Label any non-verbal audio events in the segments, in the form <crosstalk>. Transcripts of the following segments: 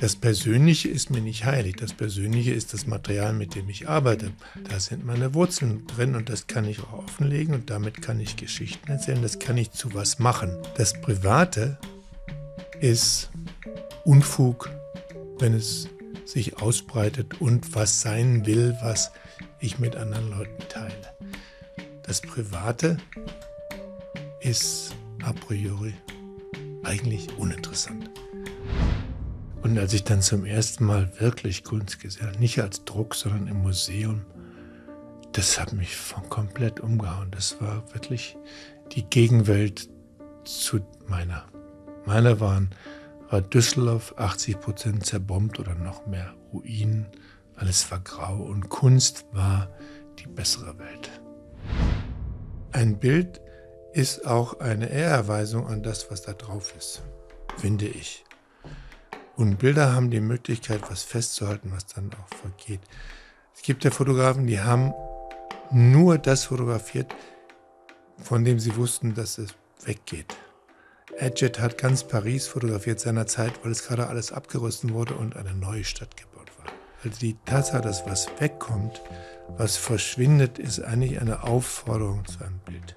Das Persönliche ist mir nicht heilig. Das Persönliche ist das Material, mit dem ich arbeite. Da sind meine Wurzeln drin und das kann ich auch offenlegen und damit kann ich Geschichten erzählen. Das kann ich zu was machen. Das Private ist Unfug, wenn es sich ausbreitet und was sein will, was ich mit anderen Leuten teile. Das Private ist a priori eigentlich uninteressant. Und als ich dann zum ersten Mal wirklich Kunst gesehen habe, nicht als Druck, sondern im Museum, das hat mich von komplett umgehauen. Das war wirklich die Gegenwelt zu meiner. Meiner waren, war Düsseldorf 80 Prozent zerbombt oder noch mehr Ruinen. Alles war grau und Kunst war die bessere Welt. Ein Bild ist auch eine Ehrerweisung an das, was da drauf ist, finde ich. Und Bilder haben die Möglichkeit, was festzuhalten, was dann auch vergeht. Es gibt ja Fotografen, die haben nur das fotografiert, von dem sie wussten, dass es weggeht. Edgett hat ganz Paris fotografiert seinerzeit, weil es gerade alles abgerissen wurde und eine neue Stadt gebaut war. Also die Tatsache, dass was wegkommt, was verschwindet, ist eigentlich eine Aufforderung zu einem Bild.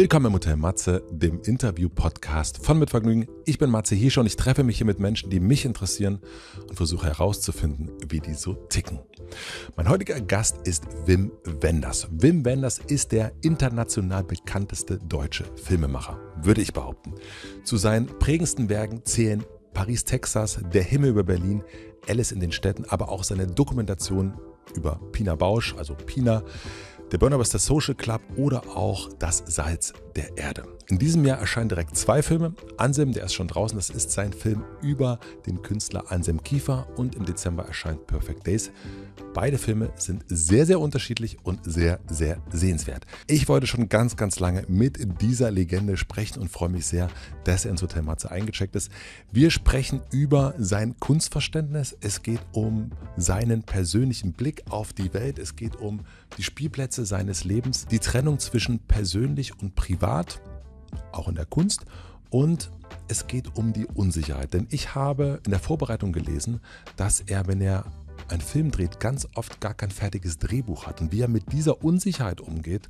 Willkommen im Hotel Matze, dem Interview-Podcast von Mit Vergnügen. Ich bin Matze Hiescher und ich treffe mich hier mit Menschen, die mich interessieren und versuche herauszufinden, wie die so ticken. Mein heutiger Gast ist Wim Wenders. Wim Wenders ist der international bekannteste deutsche Filmemacher, würde ich behaupten. Zu seinen prägendsten Werken zählen Paris, Texas, Der Himmel über Berlin, Alice in den Städten, aber auch seine Dokumentation über Pina Bausch, also Pina, der Burnout ist der Social Club oder auch das Salz der Erde. In diesem Jahr erscheinen direkt zwei Filme. Ansem, der ist schon draußen, das ist sein Film über den Künstler Ansem Kiefer und im Dezember erscheint Perfect Days. Beide Filme sind sehr, sehr unterschiedlich und sehr, sehr sehenswert. Ich wollte schon ganz, ganz lange mit dieser Legende sprechen und freue mich sehr, dass er ins Hotel Matze eingecheckt ist. Wir sprechen über sein Kunstverständnis. Es geht um seinen persönlichen Blick auf die Welt. Es geht um die Spielplätze seines Lebens, die Trennung zwischen persönlich und privat auch in der Kunst. Und es geht um die Unsicherheit. Denn ich habe in der Vorbereitung gelesen, dass er, wenn er einen Film dreht, ganz oft gar kein fertiges Drehbuch hat. Und wie er mit dieser Unsicherheit umgeht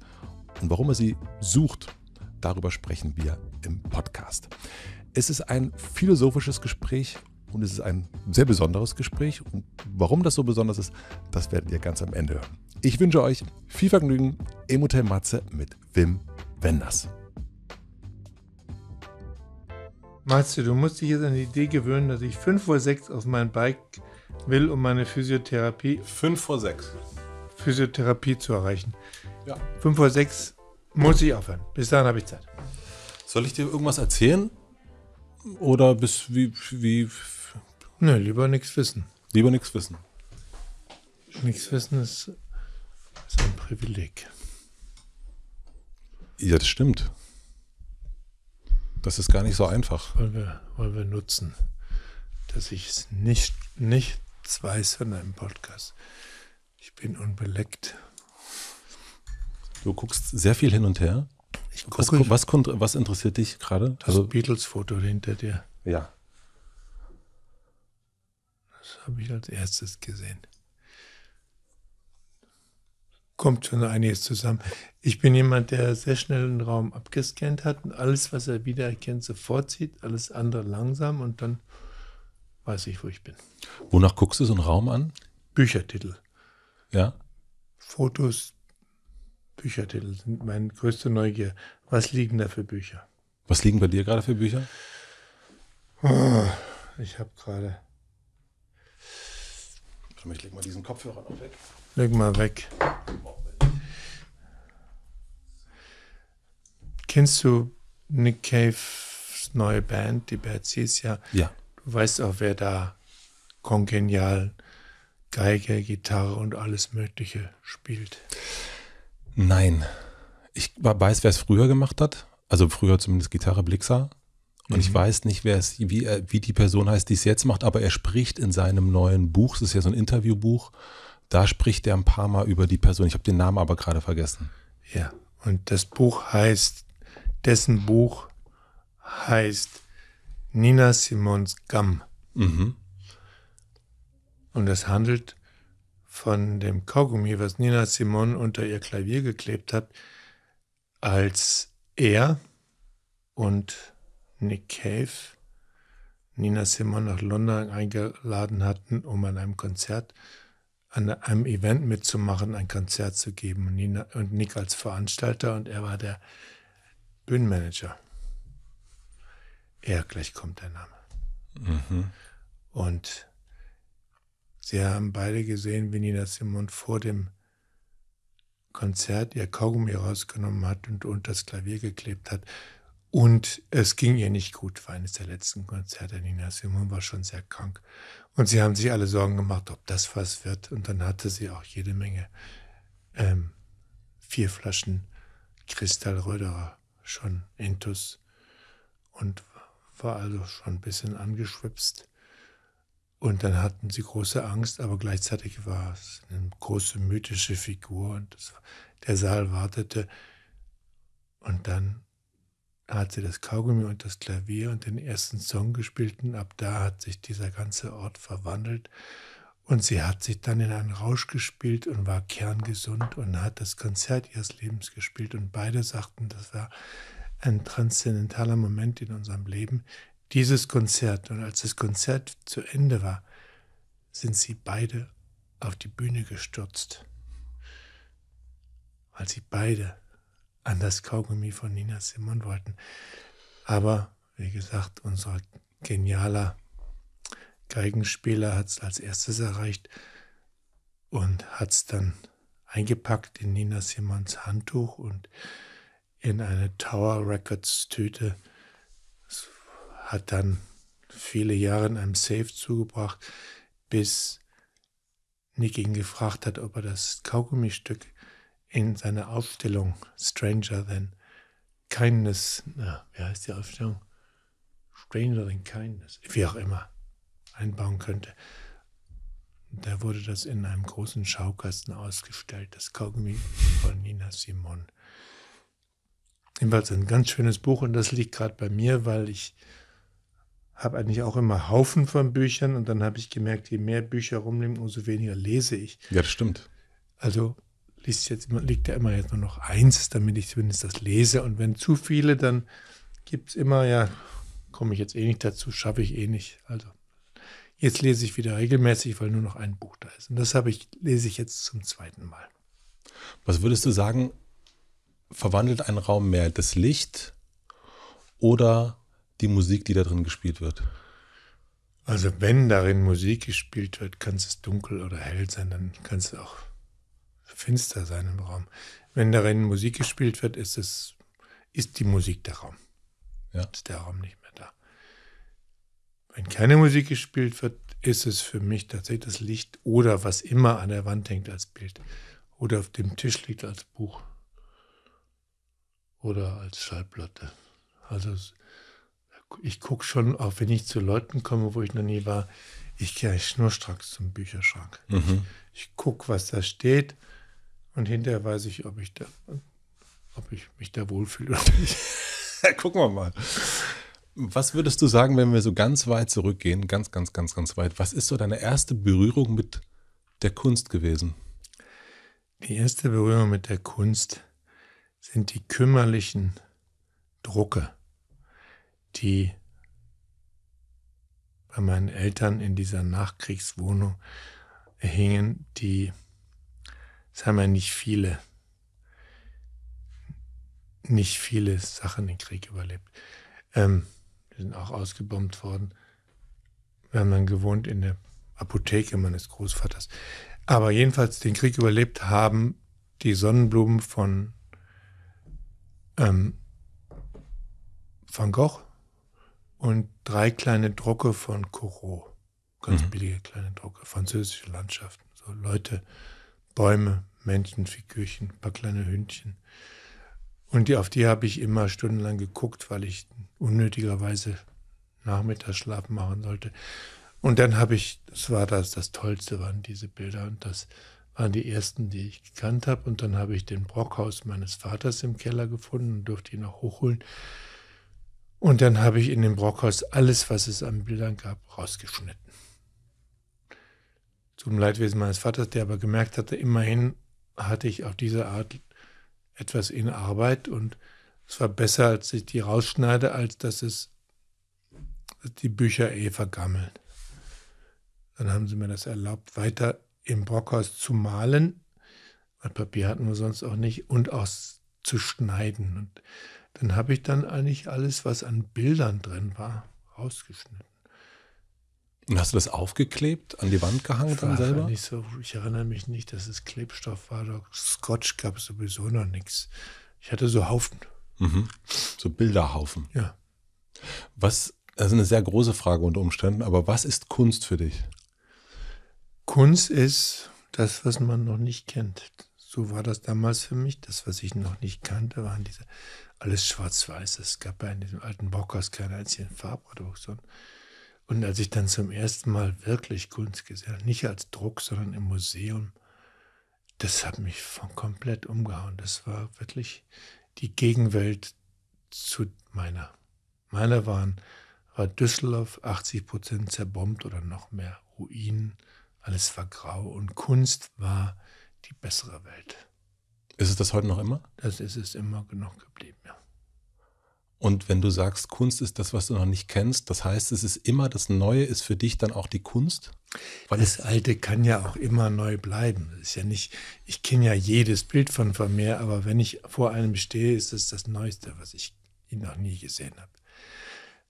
und warum er sie sucht, darüber sprechen wir im Podcast. Es ist ein philosophisches Gespräch und es ist ein sehr besonderes Gespräch. Und warum das so besonders ist, das werdet ihr ganz am Ende hören. Ich wünsche euch viel Vergnügen im Hotel Matze mit Wim Wenders. Meinst du, du musst dich jetzt an die Idee gewöhnen, dass ich 5 vor 6 auf mein Bike will, um meine Physiotherapie. 5 vor 6. Physiotherapie zu erreichen. Ja. 5 vor 6 muss ich aufhören. Bis dahin habe ich Zeit. Soll ich dir irgendwas erzählen? Oder bis wie. wie Nö, lieber nichts wissen. Lieber nichts wissen. Nichts wissen ist, ist ein Privileg. Ja, das stimmt. Das ist gar nicht so einfach. Wollen wir, weil wir nutzen, dass ich es nicht, nichts weiß von einem Podcast. Ich bin unbeleckt. Du guckst sehr viel hin und her. Ich gucke, was, gucke, was, was interessiert dich gerade? Das also, Beatles-Foto hinter dir. Ja. Das habe ich als erstes gesehen kommt schon einiges zusammen. Ich bin jemand, der sehr schnell einen Raum abgescannt hat und alles, was er wiedererkennt, sofort sieht, alles andere langsam und dann weiß ich, wo ich bin. Wonach guckst du so einen Raum an? Büchertitel. Ja. Fotos, Büchertitel sind meine größte Neugier. Was liegen da für Bücher? Was liegen bei dir gerade für Bücher? ich habe gerade. Ich lege mal diesen Kopfhörer noch weg. Leg mal weg. Kennst du Nick Caves neue Band, die Bad Seas? Ja. ja. Du weißt auch, wer da kongenial Geige, Gitarre und alles Mögliche spielt. Nein. Ich weiß, wer es früher gemacht hat. Also früher zumindest Gitarre Blixer. Und mhm. ich weiß nicht, wer es, wie, äh, wie die Person heißt, die es jetzt macht, aber er spricht in seinem neuen Buch, Es ist ja so ein Interviewbuch, da spricht er ein paar Mal über die Person. Ich habe den Namen aber gerade vergessen. Ja, und das Buch heißt, dessen Buch heißt Nina Simons Gamm. Mhm. Und es handelt von dem Kaugummi, was Nina Simon unter ihr Klavier geklebt hat, als er und Nick Cave Nina Simon nach London eingeladen hatten, um an einem Konzert äh, an einem Event mitzumachen, ein Konzert zu geben. Und, ihn, und Nick als Veranstalter und er war der Bühnenmanager. Er gleich kommt der Name. Mhm. Und sie haben beide gesehen, wie Nina Simon vor dem Konzert ihr Kaugummi rausgenommen hat und unter das Klavier geklebt hat. Und es ging ihr nicht gut, war eines der letzten Konzerte. Nina Simon war schon sehr krank. Und sie haben sich alle Sorgen gemacht, ob das was wird. Und dann hatte sie auch jede Menge ähm, vier Flaschen Kristallröderer schon intus und war also schon ein bisschen angeschwipst. Und dann hatten sie große Angst, aber gleichzeitig war es eine große mythische Figur und das, der Saal wartete. Und dann da hat sie das Kaugummi und das Klavier und den ersten Song gespielt und ab da hat sich dieser ganze Ort verwandelt und sie hat sich dann in einen Rausch gespielt und war kerngesund und hat das Konzert ihres Lebens gespielt. Und beide sagten, das war ein transzendentaler Moment in unserem Leben, dieses Konzert. Und als das Konzert zu Ende war, sind sie beide auf die Bühne gestürzt, weil sie beide an das Kaugummi von Nina Simon wollten. Aber wie gesagt, unser genialer Geigenspieler hat es als erstes erreicht und hat es dann eingepackt in Nina Simons Handtuch und in eine Tower Records Tüte. Das hat dann viele Jahre in einem Safe zugebracht, bis Nick ihn gefragt hat, ob er das Kaugummistück in seiner Aufstellung Stranger Than Kindness, na, wie heißt die Aufstellung? Stranger Than Kindness, wie auch immer, einbauen könnte. Da wurde das in einem großen Schaukasten ausgestellt, das Kaugummi von Nina Simon. Jedenfalls ein ganz schönes Buch und das liegt gerade bei mir, weil ich habe eigentlich auch immer Haufen von Büchern und dann habe ich gemerkt, je mehr Bücher rumliegen, umso weniger lese ich. Ja, das stimmt. Also liest jetzt, liegt ja immer jetzt nur noch eins, damit ich zumindest das lese. Und wenn zu viele, dann gibt es immer, ja, komme ich jetzt eh nicht dazu, schaffe ich eh nicht. Also jetzt lese ich wieder regelmäßig, weil nur noch ein Buch da ist. Und das habe ich, lese ich jetzt zum zweiten Mal. Was würdest du sagen, verwandelt ein Raum mehr das Licht oder die Musik, die da drin gespielt wird? Also wenn darin Musik gespielt wird, kann es dunkel oder hell sein, dann kann es auch finster sein im Raum. Wenn darin Musik gespielt wird, ist es, ist die Musik der Raum. Ja. Ist der Raum nicht mehr da. Wenn keine Musik gespielt wird, ist es für mich tatsächlich das Licht oder was immer an der Wand hängt als Bild oder auf dem Tisch liegt als Buch oder als Schallplatte. Also ich gucke schon, auch wenn ich zu Leuten komme, wo ich noch nie war, ich gehe schnurstracks zum Bücherschrank. Mhm. Ich, ich gucke, was da steht und hinterher weiß ich, ob ich, da, ob ich mich da wohlfühle oder nicht. <laughs> Gucken wir mal. Was würdest du sagen, wenn wir so ganz weit zurückgehen, ganz, ganz, ganz, ganz weit? Was ist so deine erste Berührung mit der Kunst gewesen? Die erste Berührung mit der Kunst sind die kümmerlichen Drucke, die bei meinen Eltern in dieser Nachkriegswohnung hingen, die das haben ja nicht viele, nicht viele Sachen den Krieg überlebt. Ähm, die sind auch ausgebombt worden. Wir haben dann gewohnt in der Apotheke meines Großvaters. Aber jedenfalls den Krieg überlebt haben die Sonnenblumen von ähm, Van Gogh und drei kleine Drucke von Corot. Ganz mhm. billige kleine Drucke, französische Landschaften. So Leute, Bäume, Menschen, Figürchen, ein paar kleine Hündchen. Und die, auf die habe ich immer stundenlang geguckt, weil ich unnötigerweise Nachmittagsschlaf machen sollte. Und dann habe ich, das war das, das Tollste waren diese Bilder und das waren die ersten, die ich gekannt habe. Und dann habe ich den Brockhaus meines Vaters im Keller gefunden und durfte ihn auch hochholen. Und dann habe ich in dem Brockhaus alles, was es an Bildern gab, rausgeschnitten zum Leidwesen meines Vaters, der aber gemerkt hatte, immerhin hatte ich auf diese Art etwas in Arbeit und es war besser, als ich die rausschneide, als dass es dass die Bücher eh vergammeln. Dann haben sie mir das erlaubt, weiter im Brockhaus zu malen, weil Papier hatten wir sonst auch nicht, und auch zu schneiden. Und dann habe ich dann eigentlich alles, was an Bildern drin war, rausgeschnitten. Und hast du das aufgeklebt, an die Wand gehangen dann selber? Nicht so, ich erinnere mich nicht, dass es Klebstoff war. Doch Scotch gab es sowieso noch nichts. Ich hatte so Haufen. Mhm. So Bilderhaufen. Ja. Was, das ist eine sehr große Frage unter Umständen, aber was ist Kunst für dich? Kunst ist das, was man noch nicht kennt. So war das damals für mich. Das, was ich noch nicht kannte, waren diese, alles schwarz-weiß. Es gab ja in diesem alten Bockhaus keine einzigen Farbprodukte, sondern und als ich dann zum ersten Mal wirklich Kunst gesehen habe, nicht als Druck, sondern im Museum, das hat mich von komplett umgehauen. Das war wirklich die Gegenwelt zu meiner. Meiner waren, war Düsseldorf 80 Prozent zerbombt oder noch mehr Ruinen. Alles war grau und Kunst war die bessere Welt. Ist es das heute noch immer? Das ist es immer noch geblieben, ja. Und wenn du sagst, Kunst ist das, was du noch nicht kennst, das heißt, es ist immer das Neue, ist für dich dann auch die Kunst? Weil das Alte kann ja auch immer neu bleiben. ist ja nicht, ich kenne ja jedes Bild von Vermeer, aber wenn ich vor einem stehe, ist es das Neueste, was ich noch nie gesehen habe.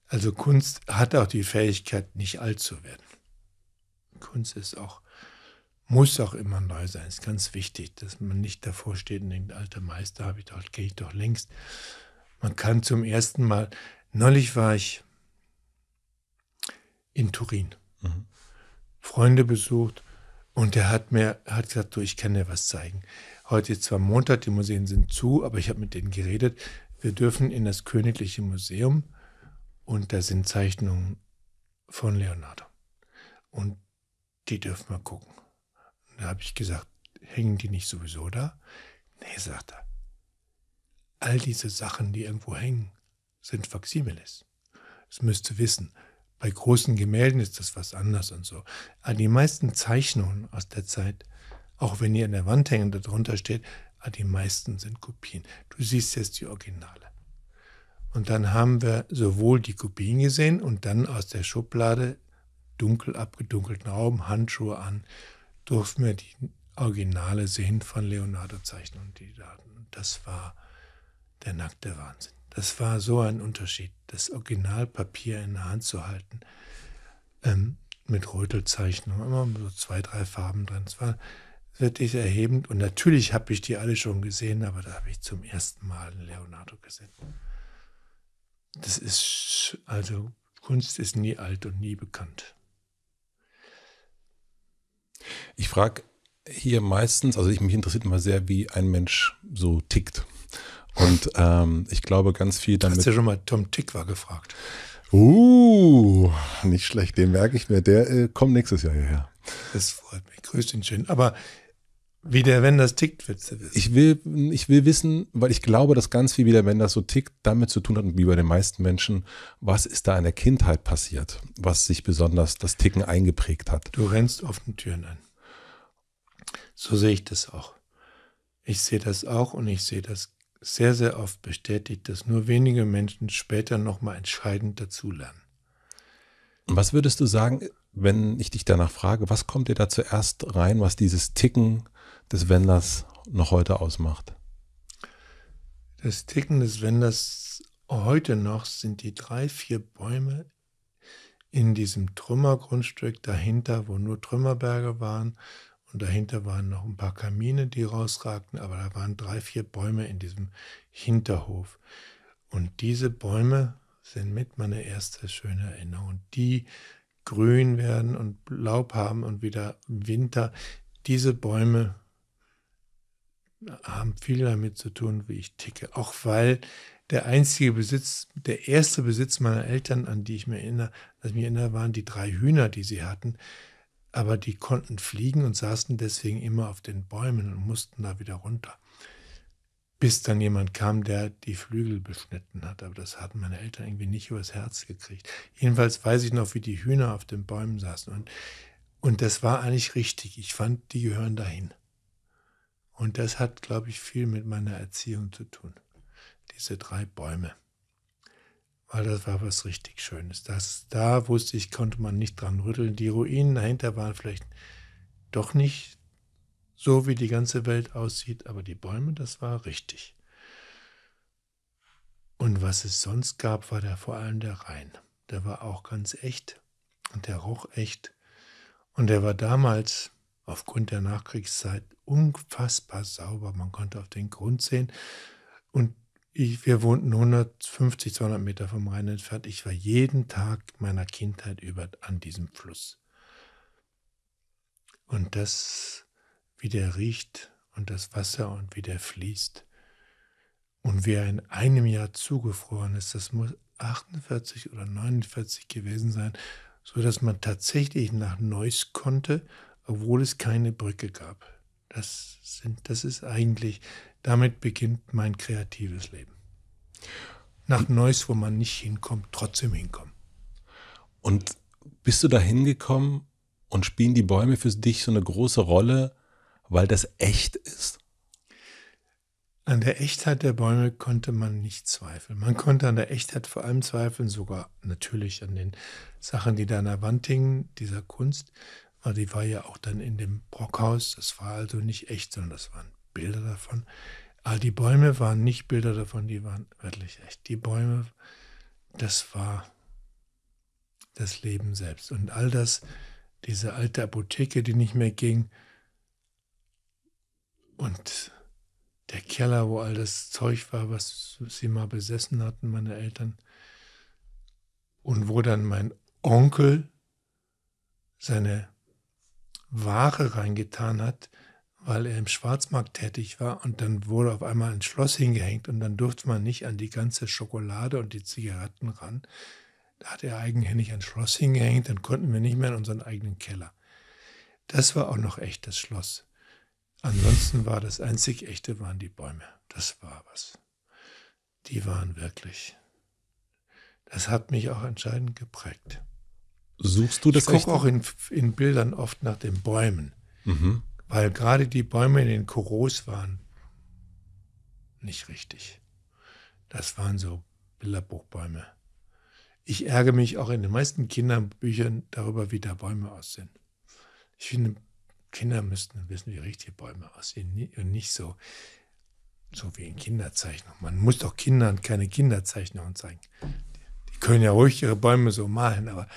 Also Kunst hat auch die Fähigkeit, nicht alt zu werden. Kunst ist auch, muss auch immer neu sein. Es Ist ganz wichtig, dass man nicht davor steht und denkt, alter Meister, habe ich doch, gehe ich doch längst. Man kann zum ersten Mal, neulich war ich in Turin, mhm. Freunde besucht und der hat mir hat gesagt, du, ich kann dir was zeigen. Heute ist zwar Montag, die Museen sind zu, aber ich habe mit denen geredet. Wir dürfen in das Königliche Museum und da sind Zeichnungen von Leonardo. Und die dürfen wir gucken. Da habe ich gesagt, hängen die nicht sowieso da? Nee, sagt er. All diese Sachen, die irgendwo hängen, sind Faximiles. Das müsst ihr wissen. Bei großen Gemälden ist das was anders und so. Aber die meisten Zeichnungen aus der Zeit, auch wenn ihr an der Wand hängen und darunter steht, die meisten sind Kopien. Du siehst jetzt die Originale. Und dann haben wir sowohl die Kopien gesehen und dann aus der Schublade, dunkel abgedunkelten Raum, Handschuhe an, durften wir die Originale sehen von Leonardo Zeichnungen, die Daten. das war der nackte Wahnsinn. Das war so ein Unterschied, das Originalpapier in der Hand zu halten. Ähm, mit Rötelzeichnung, immer so zwei, drei Farben drin. Das war wirklich erhebend. Und natürlich habe ich die alle schon gesehen, aber da habe ich zum ersten Mal Leonardo gesehen. Das ist, also Kunst ist nie alt und nie bekannt. Ich frage hier meistens, also ich, mich interessiert immer sehr, wie ein Mensch so tickt. Und ähm, ich glaube, ganz viel damit. Du Hast ja schon mal Tom Tick war gefragt? Uh, nicht schlecht, den merke ich mir. Der äh, kommt nächstes Jahr hierher. Das freut mich. Grüß den schön. Aber wie der wenn das tickt, willst du wissen? Ich will, ich will wissen, weil ich glaube, dass ganz viel, wie der wenn das so tickt, damit zu tun hat, wie bei den meisten Menschen, was ist da in der Kindheit passiert, was sich besonders das Ticken eingeprägt hat. Du rennst offene Türen an. So sehe ich das auch. Ich sehe das auch und ich sehe das sehr, sehr oft bestätigt, dass nur wenige Menschen später nochmal entscheidend dazulernen. Was würdest du sagen, wenn ich dich danach frage, was kommt dir da zuerst rein, was dieses Ticken des Wenders noch heute ausmacht? Das Ticken des Wenders heute noch sind die drei, vier Bäume in diesem Trümmergrundstück dahinter, wo nur Trümmerberge waren, und dahinter waren noch ein paar Kamine, die rausragten, aber da waren drei, vier Bäume in diesem Hinterhof. Und diese Bäume sind mit meine erste schöne Erinnerung. Und die grün werden und Laub haben und wieder Winter. Diese Bäume haben viel damit zu tun, wie ich ticke. Auch weil der einzige Besitz, der erste Besitz meiner Eltern, an die ich mir erinnere, dass ich mich erinnere, waren die drei Hühner, die sie hatten aber die konnten fliegen und saßen deswegen immer auf den Bäumen und mussten da wieder runter. Bis dann jemand kam, der die Flügel beschnitten hat. Aber das hatten meine Eltern irgendwie nicht übers Herz gekriegt. Jedenfalls weiß ich noch, wie die Hühner auf den Bäumen saßen. Und, und das war eigentlich richtig. Ich fand, die gehören dahin. Und das hat, glaube ich, viel mit meiner Erziehung zu tun. Diese drei Bäume weil das war was richtig Schönes. Das, da wusste ich, konnte man nicht dran rütteln. Die Ruinen dahinter waren vielleicht doch nicht so, wie die ganze Welt aussieht, aber die Bäume, das war richtig. Und was es sonst gab, war da vor allem der Rhein. Der war auch ganz echt und der roch echt. Und der war damals, aufgrund der Nachkriegszeit unfassbar sauber. Man konnte auf den Grund sehen. Und ich, wir wohnten 150, 200 Meter vom Rhein entfernt. Ich war jeden Tag meiner Kindheit über an diesem Fluss. Und das, wie der riecht und das Wasser und wie der fließt und wie er in einem Jahr zugefroren ist, das muss 48 oder 49 gewesen sein, sodass man tatsächlich nach Neuss konnte, obwohl es keine Brücke gab. Das, sind, das ist eigentlich damit beginnt mein kreatives Leben. Nach Neuss, wo man nicht hinkommt, trotzdem hinkommen. Und bist du da hingekommen und spielen die Bäume für dich so eine große Rolle, weil das echt ist? An der Echtheit der Bäume konnte man nicht zweifeln. Man konnte an der Echtheit vor allem zweifeln, sogar natürlich an den Sachen, die da an der Wand hingen, dieser Kunst. Aber die war ja auch dann in dem Brockhaus. Das war also nicht echt, sondern das war ein Bilder davon. All die Bäume waren nicht Bilder davon, die waren wirklich echt. Die Bäume, das war das Leben selbst. Und all das, diese alte Apotheke, die nicht mehr ging, und der Keller, wo all das Zeug war, was sie mal besessen hatten, meine Eltern, und wo dann mein Onkel seine Ware reingetan hat, weil er im Schwarzmarkt tätig war und dann wurde auf einmal ein Schloss hingehängt und dann durfte man nicht an die ganze Schokolade und die Zigaretten ran. Da hat er eigenhändig ein Schloss hingehängt, dann konnten wir nicht mehr in unseren eigenen Keller. Das war auch noch echtes Schloss. Ansonsten war das einzig echte waren die Bäume. Das war was. Die waren wirklich. Das hat mich auch entscheidend geprägt. Suchst du das? Ich gucke auch in, in Bildern oft nach den Bäumen. Mhm weil gerade die Bäume in den Kuros waren nicht richtig. Das waren so Bilderbuchbäume. Ich ärgere mich auch in den meisten Kinderbüchern darüber, wie da Bäume aussehen. Ich finde, Kinder müssten wissen, wie richtige Bäume aussehen und nicht so, so wie in Kinderzeichnungen. Man muss doch Kindern keine Kinderzeichnungen zeigen. Die, die können ja ruhig ihre Bäume so malen, aber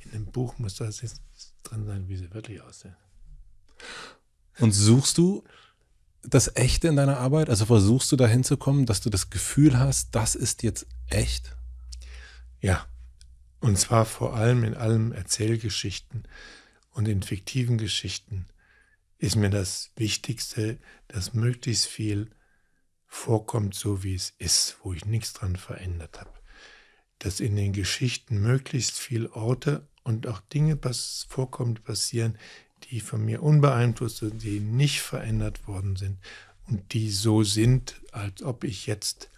in einem Buch muss das jetzt drin sein, wie sie wirklich aussehen. Und suchst du das Echte in deiner Arbeit? Also versuchst du dahin zu kommen, dass du das Gefühl hast, das ist jetzt echt? Ja. Und zwar vor allem in allen Erzählgeschichten und in fiktiven Geschichten ist mir das Wichtigste, dass möglichst viel vorkommt, so wie es ist, wo ich nichts dran verändert habe. Dass in den Geschichten möglichst viel Orte und auch Dinge was vorkommt, passieren, die von mir unbeeinflusst sind, die nicht verändert worden sind und die so sind, als ob ich jetzt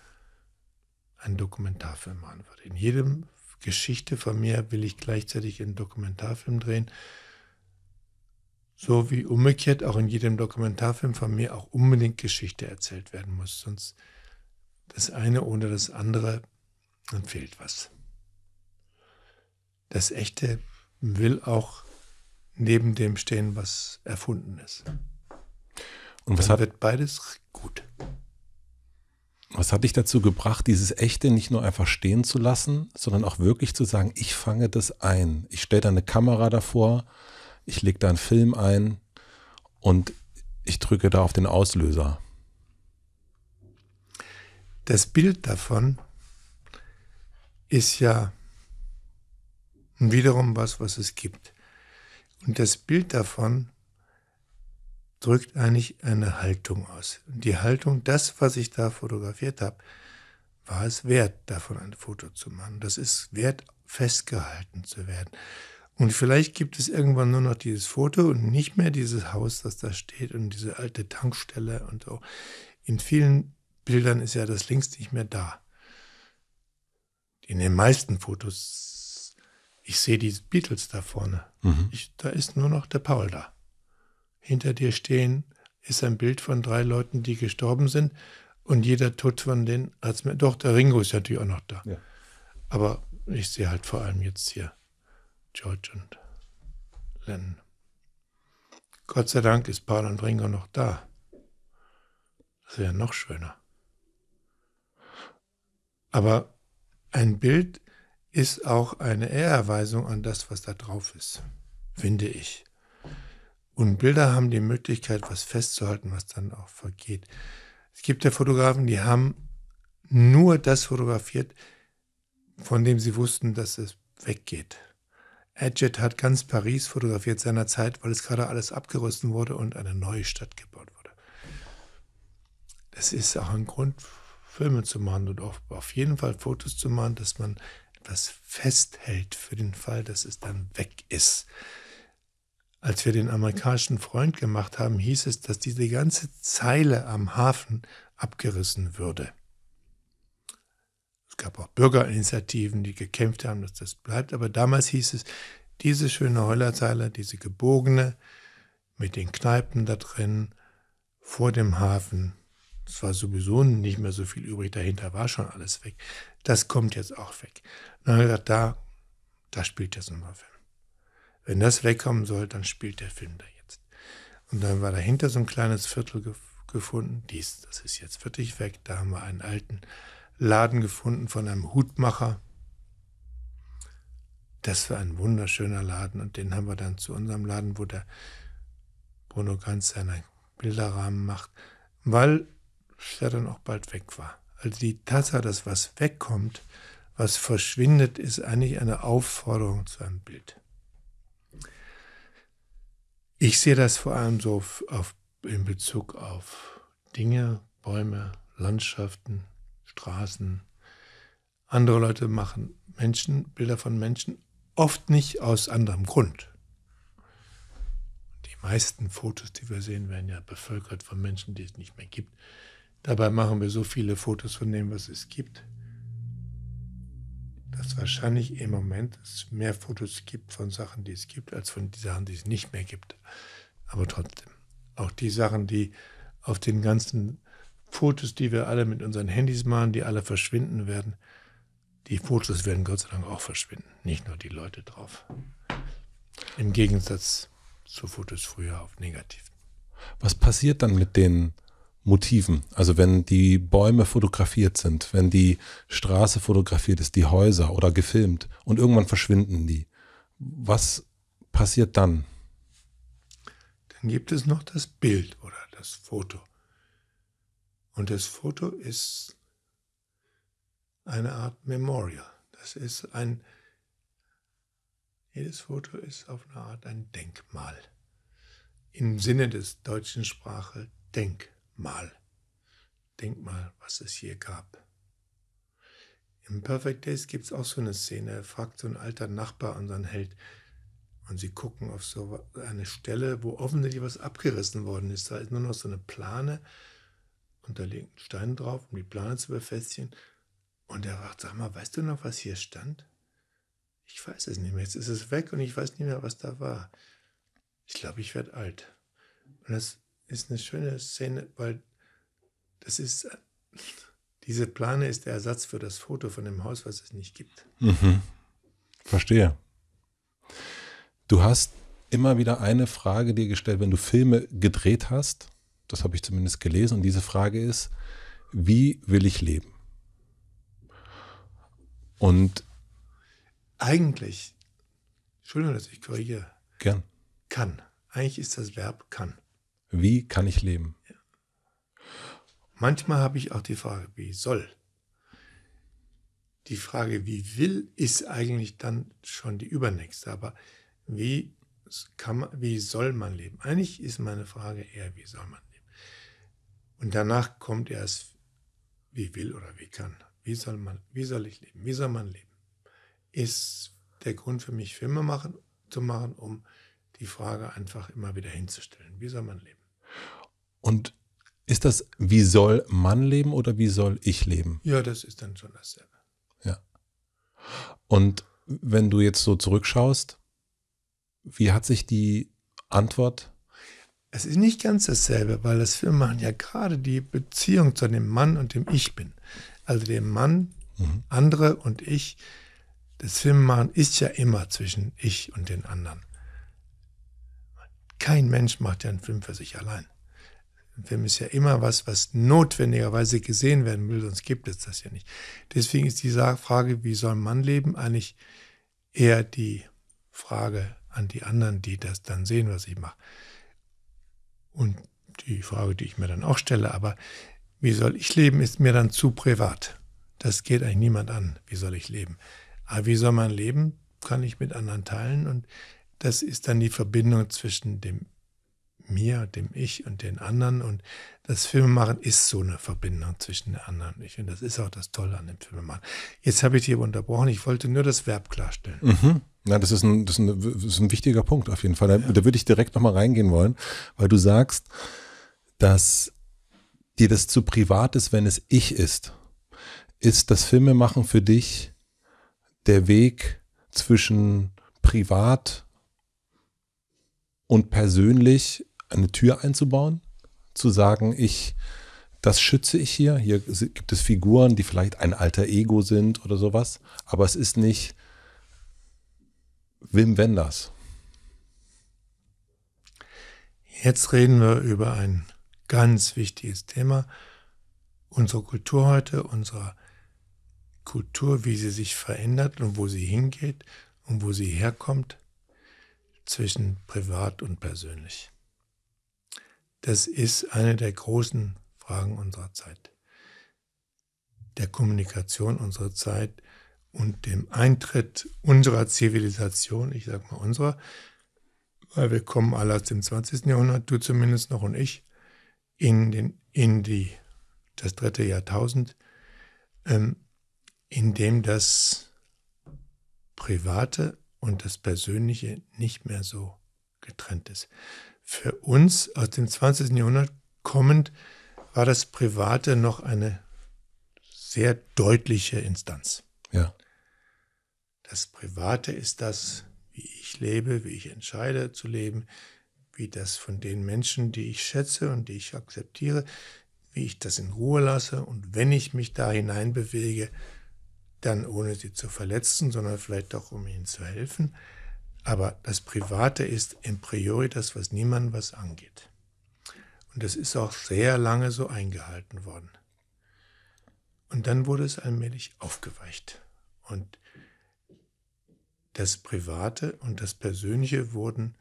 einen Dokumentarfilm machen würde. In jedem Geschichte von mir will ich gleichzeitig einen Dokumentarfilm drehen. So wie umgekehrt auch in jedem Dokumentarfilm von mir auch unbedingt Geschichte erzählt werden muss. Sonst das eine ohne das andere, dann fehlt was. Das Echte will auch neben dem stehen, was erfunden ist. Und, Und was hat, wird beides gut. Was hat dich dazu gebracht, dieses Echte nicht nur einfach stehen zu lassen, sondern auch wirklich zu sagen, ich fange das ein. Ich stelle da eine Kamera davor, ich lege da einen Film ein und ich drücke da auf den Auslöser. Das Bild davon ist ja wiederum was, was es gibt. Und das Bild davon drückt eigentlich eine Haltung aus. Und die Haltung, das, was ich da fotografiert habe, war es wert, davon ein Foto zu machen. Das ist wert, festgehalten zu werden. Und vielleicht gibt es irgendwann nur noch dieses Foto und nicht mehr dieses Haus, das da steht und diese alte Tankstelle und so. In vielen Bildern ist ja das Links nicht mehr da. In den meisten Fotos ich sehe die Beatles da vorne. Mhm. Ich, da ist nur noch der Paul da. Hinter dir stehen ist ein Bild von drei Leuten, die gestorben sind. Und jeder tut von denen als mir. Doch, der Ringo ist natürlich auch noch da. Ja. Aber ich sehe halt vor allem jetzt hier George und Lennon. Gott sei Dank ist Paul und Ringo noch da. Das wäre noch schöner. Aber ein Bild ist auch eine Ehrerweisung an das, was da drauf ist, finde ich. Und Bilder haben die Möglichkeit, was festzuhalten, was dann auch vergeht. Es gibt ja Fotografen, die haben nur das fotografiert, von dem sie wussten, dass es weggeht. Edgett hat ganz Paris fotografiert seiner Zeit, weil es gerade alles abgerissen wurde und eine neue Stadt gebaut wurde. Das ist auch ein Grund, Filme zu machen und auf jeden Fall Fotos zu machen, dass man etwas festhält für den Fall, dass es dann weg ist. Als wir den amerikanischen Freund gemacht haben, hieß es, dass diese ganze Zeile am Hafen abgerissen würde. Es gab auch Bürgerinitiativen, die gekämpft haben, dass das bleibt. Aber damals hieß es, diese schöne Heulerzeile, diese gebogene, mit den Kneipen da drin, vor dem Hafen, es war sowieso nicht mehr so viel übrig, dahinter war schon alles weg das kommt jetzt auch weg. dann haben wir gesagt, da, da spielt jetzt nochmal Film. Wenn das wegkommen soll, dann spielt der Film da jetzt. Und dann war dahinter so ein kleines Viertel ge gefunden. Dies, das ist jetzt wirklich weg. Da haben wir einen alten Laden gefunden von einem Hutmacher. Das war ein wunderschöner Laden und den haben wir dann zu unserem Laden, wo der Bruno Ganz seine Bilderrahmen macht, weil er dann auch bald weg war. Also die Tatsache, dass was wegkommt, was verschwindet, ist eigentlich eine Aufforderung zu einem Bild. Ich sehe das vor allem so auf, in Bezug auf Dinge, Bäume, Landschaften, Straßen. Andere Leute machen Menschen, Bilder von Menschen, oft nicht aus anderem Grund. Die meisten Fotos, die wir sehen, werden ja bevölkert von Menschen, die es nicht mehr gibt. Dabei machen wir so viele Fotos von dem, was es gibt, dass wahrscheinlich im Moment es mehr Fotos gibt von Sachen, die es gibt, als von Sachen, die es nicht mehr gibt. Aber trotzdem, auch die Sachen, die auf den ganzen Fotos, die wir alle mit unseren Handys machen, die alle verschwinden werden, die Fotos werden Gott sei Dank auch verschwinden, nicht nur die Leute drauf. Im Gegensatz zu Fotos früher auf negativ. Was passiert dann mit den Motiven. Also wenn die Bäume fotografiert sind, wenn die Straße fotografiert ist, die Häuser oder gefilmt und irgendwann verschwinden die. Was passiert dann? Dann gibt es noch das Bild oder das Foto. Und das Foto ist eine Art Memorial. Das ist ein, jedes Foto ist auf eine Art ein Denkmal. Im Sinne des deutschen Sprache Denk mal. Denk mal, was es hier gab. Im Perfect Days gibt es auch so eine Szene, er fragt so ein alter Nachbar unseren Held, und sie gucken auf so eine Stelle, wo offensichtlich was abgerissen worden ist. Da ist nur noch so eine Plane und da liegt ein Stein drauf, um die Plane zu befestigen. Und er fragt, sag mal, weißt du noch, was hier stand? Ich weiß es nicht mehr. Jetzt ist es weg und ich weiß nicht mehr, was da war. Ich glaube, ich werde alt. Und das ist eine schöne Szene, weil das ist, diese Plane ist der Ersatz für das Foto von dem Haus, was es nicht gibt. Mhm. Verstehe. Du hast immer wieder eine Frage dir gestellt, wenn du Filme gedreht hast, das habe ich zumindest gelesen, und diese Frage ist, wie will ich leben? Und eigentlich, Entschuldigung, dass ich korrigiere. Gern. Kann. Eigentlich ist das Verb kann. Wie kann ich leben? Manchmal habe ich auch die Frage, wie soll? Die Frage, wie will, ist eigentlich dann schon die übernächste. Aber wie, kann man, wie soll man leben? Eigentlich ist meine Frage eher, wie soll man leben? Und danach kommt erst, wie will oder wie kann. Wie soll, man, wie soll ich leben? Wie soll man leben? Ist der Grund für mich, Filme machen, zu machen, um die Frage einfach immer wieder hinzustellen. Wie soll man leben? Und ist das, wie soll man leben oder wie soll ich leben? Ja, das ist dann schon dasselbe. Ja. Und wenn du jetzt so zurückschaust, wie hat sich die Antwort? Es ist nicht ganz dasselbe, weil das Film machen ja gerade die Beziehung zu dem Mann und dem Ich bin. Also dem Mann, mhm. andere und ich. Das Film machen ist ja immer zwischen ich und den anderen. Kein Mensch macht ja einen Film für sich allein. Ein Film ist ja immer was, was notwendigerweise gesehen werden will, sonst gibt es das ja nicht. Deswegen ist die Frage, wie soll man leben, eigentlich eher die Frage an die anderen, die das dann sehen, was ich mache. Und die Frage, die ich mir dann auch stelle, aber wie soll ich leben, ist mir dann zu privat. Das geht eigentlich niemand an. Wie soll ich leben? Aber wie soll man leben, kann ich mit anderen teilen und das ist dann die Verbindung zwischen dem mir, dem Ich und den anderen. Und das Filmemachen ist so eine Verbindung zwischen den anderen ich. finde, das ist auch das Tolle an dem Filmemachen. Jetzt habe ich dich aber unterbrochen. Ich wollte nur das Verb klarstellen. Mhm. Ja, das ist, ein, das, ist ein, das ist ein wichtiger Punkt auf jeden Fall. Da, ja. da würde ich direkt nochmal reingehen wollen, weil du sagst, dass dir das zu privat ist, wenn es ich ist. Ist das Filmemachen für dich der Weg zwischen privat und persönlich eine Tür einzubauen, zu sagen, ich, das schütze ich hier. Hier gibt es Figuren, die vielleicht ein alter Ego sind oder sowas, aber es ist nicht Wim Wenders. Jetzt reden wir über ein ganz wichtiges Thema, unsere Kultur heute, unsere Kultur, wie sie sich verändert und wo sie hingeht und wo sie herkommt zwischen privat und persönlich. Das ist eine der großen Fragen unserer Zeit. Der Kommunikation unserer Zeit und dem Eintritt unserer Zivilisation, ich sage mal unserer, weil wir kommen alle aus dem 20. Jahrhundert, du zumindest noch und ich, in, den, in die, das dritte Jahrtausend, ähm, in dem das Private und das Persönliche nicht mehr so getrennt ist. Für uns aus dem 20. Jahrhundert kommend war das Private noch eine sehr deutliche Instanz. Ja. Das Private ist das, wie ich lebe, wie ich entscheide zu leben, wie das von den Menschen, die ich schätze und die ich akzeptiere, wie ich das in Ruhe lasse und wenn ich mich da hineinbewege, dann ohne sie zu verletzen, sondern vielleicht auch um ihnen zu helfen. Aber das Private ist im priori das, was niemand was angeht. Und das ist auch sehr lange so eingehalten worden. Und dann wurde es allmählich aufgeweicht. Und das Private und das Persönliche wurden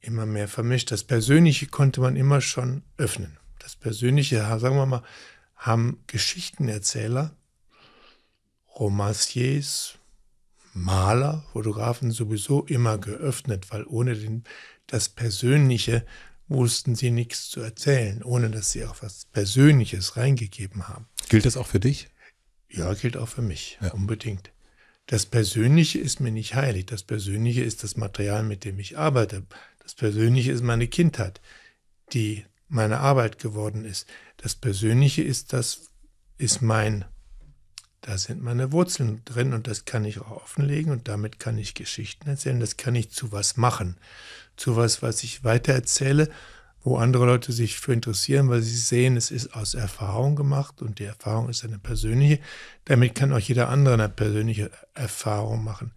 immer mehr vermischt. Das Persönliche konnte man immer schon öffnen. Das Persönliche, sagen wir mal, haben Geschichtenerzähler, Romanciers, Maler, Fotografen sowieso immer geöffnet, weil ohne den, das Persönliche wussten sie nichts zu erzählen, ohne dass sie auch was Persönliches reingegeben haben. Gilt das auch für dich? Ja, gilt auch für mich, ja. unbedingt. Das Persönliche ist mir nicht heilig. Das Persönliche ist das Material, mit dem ich arbeite. Das Persönliche ist meine Kindheit, die meine Arbeit geworden ist. Das Persönliche ist das, ist mein da sind meine Wurzeln drin und das kann ich auch offenlegen und damit kann ich Geschichten erzählen. Das kann ich zu was machen. Zu was, was ich weitererzähle, wo andere Leute sich für interessieren, weil sie sehen, es ist aus Erfahrung gemacht und die Erfahrung ist eine persönliche. Damit kann auch jeder andere eine persönliche Erfahrung machen.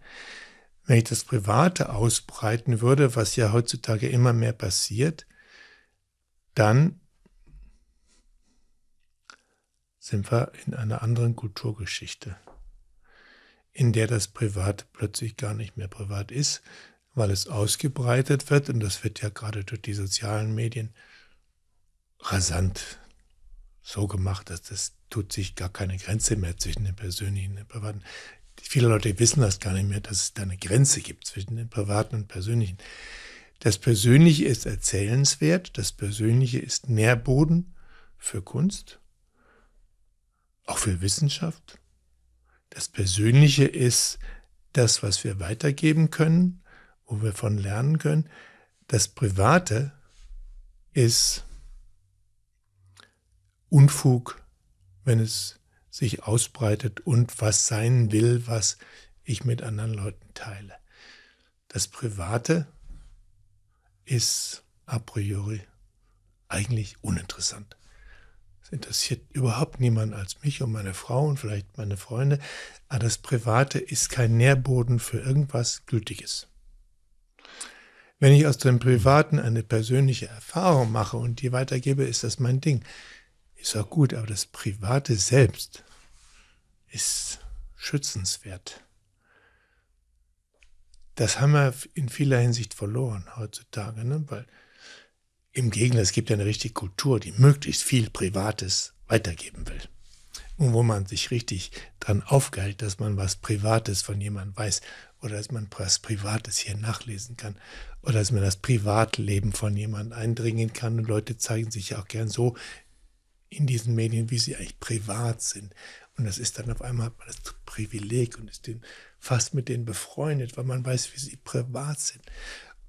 Wenn ich das Private ausbreiten würde, was ja heutzutage immer mehr passiert, dann sind wir in einer anderen Kulturgeschichte, in der das Privat plötzlich gar nicht mehr privat ist, weil es ausgebreitet wird und das wird ja gerade durch die sozialen Medien rasant so gemacht, dass das tut sich gar keine Grenze mehr zwischen dem persönlichen und dem privaten. Viele Leute wissen das gar nicht mehr, dass es da eine Grenze gibt zwischen dem privaten und persönlichen. Das Persönliche ist erzählenswert, das Persönliche ist Nährboden für Kunst auch für Wissenschaft. Das Persönliche ist das, was wir weitergeben können, wo wir von lernen können. Das Private ist Unfug, wenn es sich ausbreitet und was sein will, was ich mit anderen Leuten teile. Das Private ist a priori eigentlich uninteressant. Es interessiert überhaupt niemanden als mich und meine Frau und vielleicht meine Freunde. Aber das Private ist kein Nährboden für irgendwas Gültiges. Wenn ich aus dem Privaten eine persönliche Erfahrung mache und die weitergebe, ist das mein Ding. Ist auch gut, aber das Private selbst ist schützenswert. Das haben wir in vieler Hinsicht verloren heutzutage, ne? weil im Gegenteil, es gibt ja eine richtige Kultur, die möglichst viel Privates weitergeben will. Und wo man sich richtig dran aufgehält, dass man was Privates von jemandem weiß oder dass man was Privates hier nachlesen kann oder dass man das Privatleben von jemandem eindringen kann. Und Leute zeigen sich ja auch gern so in diesen Medien, wie sie eigentlich privat sind. Und das ist dann auf einmal das Privileg und ist fast mit denen befreundet, weil man weiß, wie sie privat sind.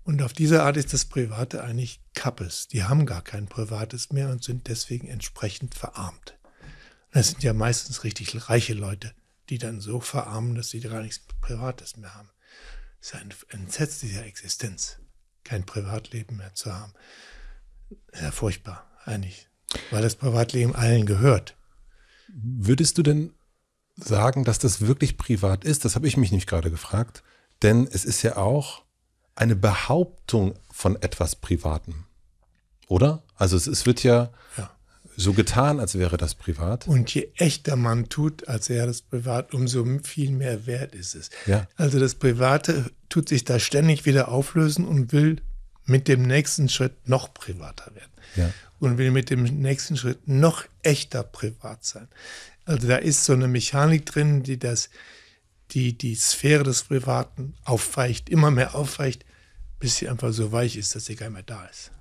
Und auf diese Art ist das Private eigentlich Kappes. Die haben gar kein Privates mehr und sind deswegen entsprechend verarmt. Das sind ja meistens richtig reiche Leute, die dann so verarmen, dass sie gar nichts Privates mehr haben. Das ist eine entsetzliche Existenz, kein Privatleben mehr zu haben. ja furchtbar, eigentlich, weil das Privatleben allen gehört. Würdest du denn sagen, dass das wirklich privat ist? Das habe ich mich nicht gerade gefragt. Denn es ist ja auch eine Behauptung von etwas Privatem. Oder? Also es, es wird ja, ja, so getan, als wäre das privat. Und je echter man tut, als wäre das privat, umso viel mehr wert ist es. Ja. Also das Private tut sich da ständig wieder auflösen und will mit dem nächsten Schritt noch privater werden. Ja. Und will mit dem nächsten Schritt noch echter privat sein. Also da ist so eine Mechanik drin, die das, die, die Sphäre des Privaten aufweicht, immer mehr aufweicht, bis sie einfach so weich ist, dass sie gar nicht mehr da ist.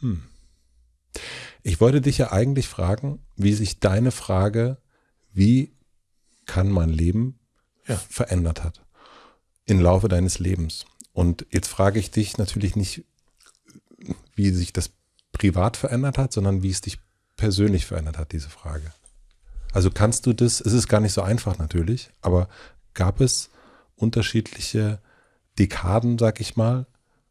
Hm. Ich wollte dich ja eigentlich fragen, wie sich deine Frage, wie kann mein Leben, ja. verändert hat im Laufe deines Lebens. Und jetzt frage ich dich natürlich nicht, wie sich das privat verändert hat, sondern wie es dich persönlich verändert hat, diese Frage. Also kannst du das, es ist gar nicht so einfach natürlich, aber gab es unterschiedliche Dekaden, sag ich mal,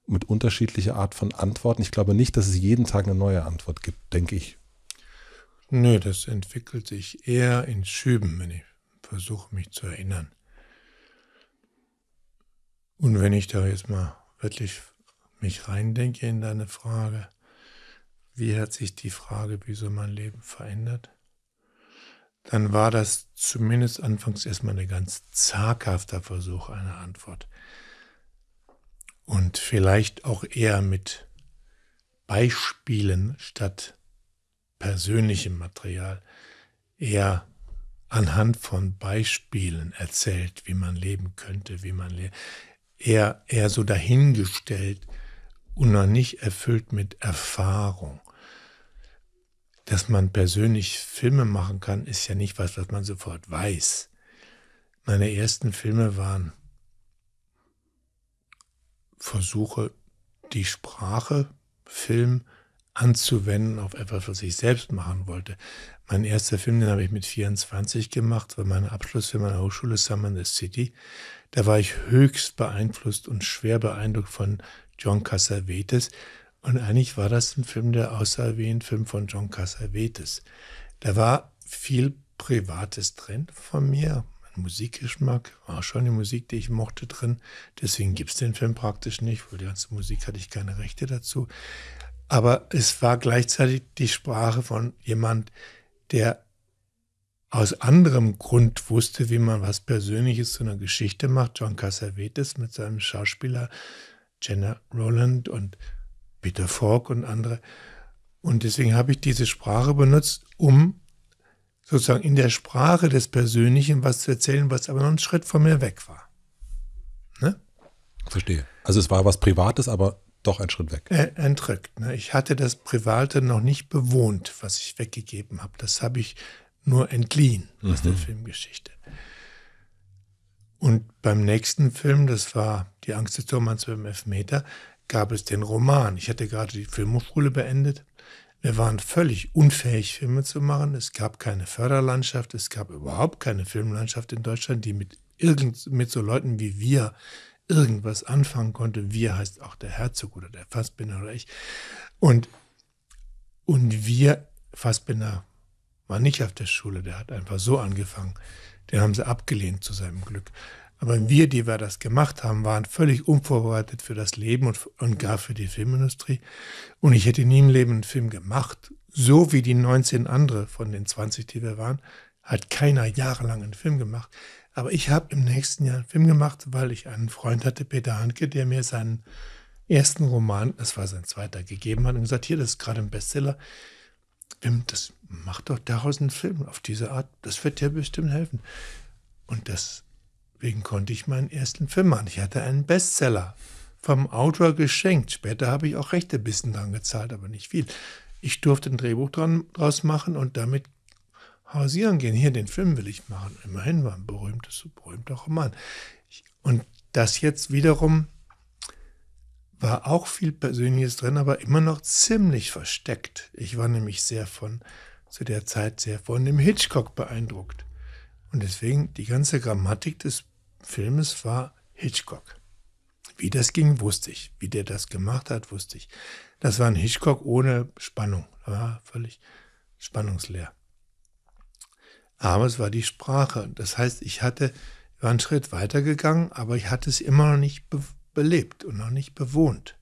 mit unterschiedlicher Art von Antworten. Ich glaube nicht, dass es jeden Tag eine neue Antwort gibt, denke ich. Nö, das entwickelt sich eher in Schüben, wenn ich versuche, mich zu erinnern. Und wenn ich da jetzt mal wirklich mich reindenke in deine Frage, wie hat sich die Frage, wieso mein Leben verändert, dann war das zumindest anfangs erstmal ein ganz zaghafter Versuch einer Antwort und vielleicht auch eher mit Beispielen statt persönlichem Material, eher anhand von Beispielen erzählt, wie man leben könnte, wie man lebt. Eher, eher so dahingestellt und noch nicht erfüllt mit Erfahrung. Dass man persönlich Filme machen kann, ist ja nicht was, was man sofort weiß. Meine ersten Filme waren versuche, die Sprache, Film anzuwenden auf etwas, was ich selbst machen wollte. Mein erster Film, den habe ich mit 24 gemacht, war mein Abschlussfilm an der Hochschule Summer in the City. Da war ich höchst beeinflusst und schwer beeindruckt von John Cassavetes. Und eigentlich war das ein Film, der aussah wie Film von John Cassavetes. Da war viel Privates drin von mir, Musikgeschmack, war ah, schon die Musik, die ich mochte, drin. Deswegen gibt es den Film praktisch nicht, weil die ganze Musik hatte ich keine Rechte dazu. Aber es war gleichzeitig die Sprache von jemand, der aus anderem Grund wusste, wie man was Persönliches zu einer Geschichte macht. John Cassavetes mit seinem Schauspieler Jenna Rowland und Peter Falk und andere. Und deswegen habe ich diese Sprache benutzt, um sozusagen in der Sprache des Persönlichen was zu erzählen, was aber noch einen Schritt von mir weg war. Ne? Verstehe. Also es war was Privates, aber doch ein Schritt weg. Äh, entrückt. Ne? Ich hatte das Private noch nicht bewohnt, was ich weggegeben habe. Das habe ich nur entliehen mhm. aus der mhm. Filmgeschichte. Und beim nächsten Film, das war Die Angst des Turmmanns beim Elfmeter, gab es den Roman. Ich hatte gerade die Filmhochschule beendet wir waren völlig unfähig, Filme zu machen. Es gab keine Förderlandschaft, es gab überhaupt keine Filmlandschaft in Deutschland, die mit, irgend, mit so Leuten wie wir irgendwas anfangen konnte. Wir heißt auch der Herzog oder der Fassbinder oder ich. Und, und wir, Fassbinder war nicht auf der Schule, der hat einfach so angefangen. Den haben sie abgelehnt zu seinem Glück. Aber wir, die wir das gemacht haben, waren völlig unvorbereitet für das Leben und, und gar für die Filmindustrie. Und ich hätte nie im Leben einen Film gemacht, so wie die 19 andere von den 20, die wir waren, hat keiner jahrelang einen Film gemacht. Aber ich habe im nächsten Jahr einen Film gemacht, weil ich einen Freund hatte, Peter Handke, der mir seinen ersten Roman, das war sein zweiter, gegeben hat und gesagt, hier, das ist gerade ein Bestseller. Das macht doch daraus einen Film auf diese Art. Das wird dir bestimmt helfen. Und das Deswegen konnte ich meinen ersten Film machen. Ich hatte einen Bestseller vom Autor geschenkt. Später habe ich auch Rechte bisschen dran gezahlt, aber nicht viel. Ich durfte ein Drehbuch dran, draus machen und damit hausieren gehen. Hier, den Film will ich machen. Immerhin war ein berühmtes, berühmter Roman. Und das jetzt wiederum war auch viel Persönliches drin, aber immer noch ziemlich versteckt. Ich war nämlich sehr von, zu der Zeit sehr von dem Hitchcock beeindruckt. Und deswegen die ganze Grammatik des Filmes war Hitchcock. Wie das ging, wusste ich. Wie der das gemacht hat, wusste ich. Das war ein Hitchcock ohne Spannung. War völlig spannungsleer. Aber es war die Sprache. Das heißt, ich hatte, war einen Schritt weitergegangen, aber ich hatte es immer noch nicht be belebt und noch nicht bewohnt.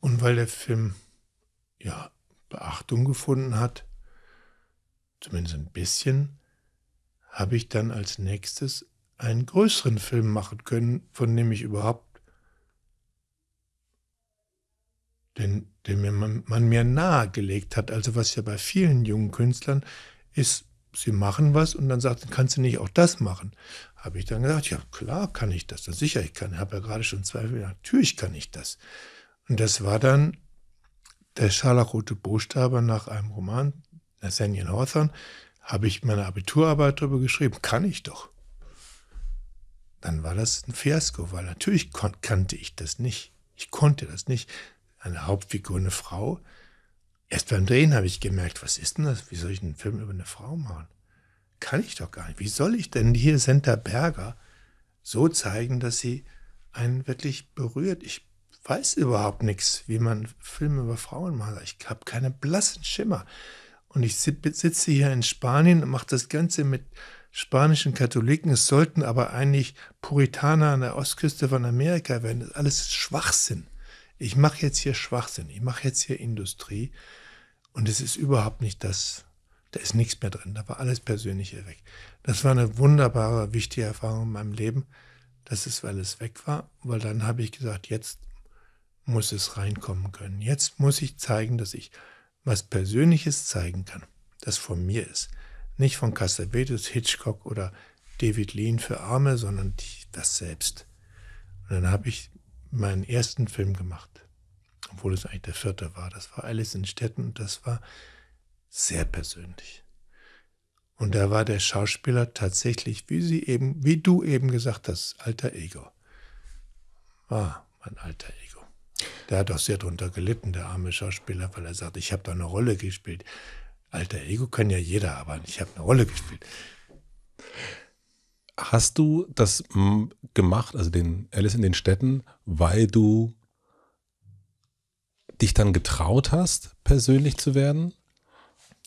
Und weil der Film ja Beachtung gefunden hat, zumindest ein bisschen, habe ich dann als nächstes einen größeren Film machen können, von dem ich überhaupt, den, den mir man, man mir nahegelegt hat. Also was ja bei vielen jungen Künstlern ist, sie machen was und dann sagt, kannst du nicht auch das machen? Habe ich dann gesagt, ja klar kann ich das, dann sicher ich kann. Ich habe ja gerade schon Zweifel, natürlich kann ich das. Und das war dann der scharlachrote Buchstabe nach einem Roman, Nathaniel Hawthorne, habe ich meine Abiturarbeit darüber geschrieben, kann ich doch dann war das ein Fiasko, weil natürlich kannte ich das nicht. Ich konnte das nicht. Eine Hauptfigur, eine Frau. Erst beim Drehen habe ich gemerkt, was ist denn das? Wie soll ich einen Film über eine Frau machen? Kann ich doch gar nicht. Wie soll ich denn hier Senta Berger so zeigen, dass sie einen wirklich berührt? Ich weiß überhaupt nichts, wie man Filme über Frauen macht. Ich habe keine blassen Schimmer. Und ich sitze hier in Spanien und mache das Ganze mit spanischen Katholiken, es sollten aber eigentlich Puritaner an der Ostküste von Amerika werden. Das ist alles Schwachsinn. Ich mache jetzt hier Schwachsinn, ich mache jetzt hier Industrie und es ist überhaupt nicht das, da ist nichts mehr drin, da war alles Persönliche weg. Das war eine wunderbare, wichtige Erfahrung in meinem Leben, dass es alles weg war, weil dann habe ich gesagt, jetzt muss es reinkommen können. Jetzt muss ich zeigen, dass ich was Persönliches zeigen kann, das von mir ist. Nicht von Cassavetes, Hitchcock oder David Lean für Arme, sondern das selbst. Und dann habe ich meinen ersten Film gemacht, obwohl es eigentlich der vierte war. Das war Alice in Städten und das war sehr persönlich. Und da war der Schauspieler tatsächlich, wie sie eben, wie du eben gesagt hast, alter Ego. War ah, mein alter Ego. Der hat auch sehr drunter gelitten, der arme Schauspieler, weil er sagt, ich habe da eine Rolle gespielt alter Ego kann ja jeder, aber ich habe eine Rolle gespielt. Hast du das gemacht, also den Alice in den Städten, weil du dich dann getraut hast, persönlich zu werden?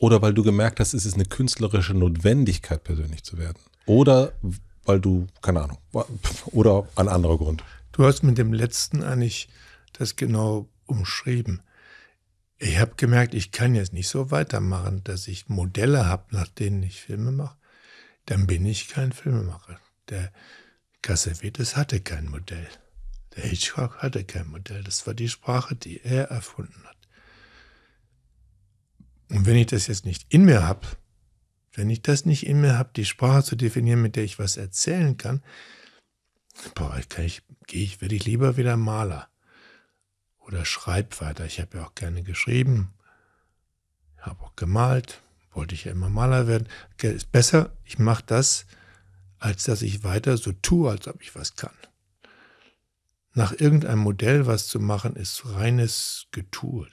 Oder weil du gemerkt hast, es ist eine künstlerische Notwendigkeit, persönlich zu werden? Oder weil du, keine Ahnung, <laughs> oder ein anderer Grund? Du hast mit dem letzten eigentlich das genau umschrieben ich habe gemerkt, ich kann jetzt nicht so weitermachen, dass ich Modelle habe, nach denen ich Filme mache. Dann bin ich kein Filmemacher. Der Cassavetes hatte kein Modell. Der Hitchcock hatte kein Modell. Das war die Sprache, die er erfunden hat. Und wenn ich das jetzt nicht in mir habe, wenn ich das nicht in mir habe, die Sprache zu definieren, mit der ich was erzählen kann, boah, kann ich, ich, werde ich lieber wieder Maler. Oder schreib weiter. Ich habe ja auch gerne geschrieben, habe auch gemalt, wollte ich ja immer Maler werden. Ist besser, ich mache das, als dass ich weiter so tue, als ob ich was kann. Nach irgendeinem Modell was zu machen, ist reines Getue.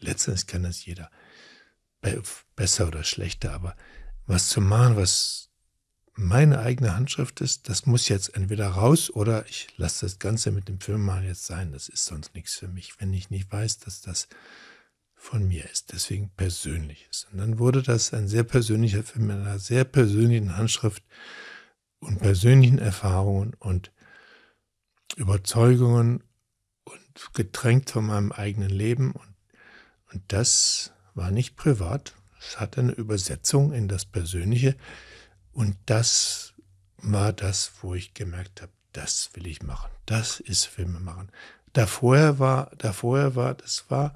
Letztendlich kann das jeder. Besser oder schlechter, aber was zu machen, was meine eigene Handschrift ist, das muss jetzt entweder raus oder ich lasse das Ganze mit dem Film mal jetzt sein. Das ist sonst nichts für mich, wenn ich nicht weiß, dass das von mir ist, deswegen persönlich ist. Und dann wurde das ein sehr persönlicher Film mit einer sehr persönlichen Handschrift und persönlichen Erfahrungen und Überzeugungen und getränkt von meinem eigenen Leben. Und, und das war nicht privat. Es hat eine Übersetzung in das Persönliche. Und das war das, wo ich gemerkt habe, das will ich machen. Das ist Filme machen. Davor war, davor war, das war,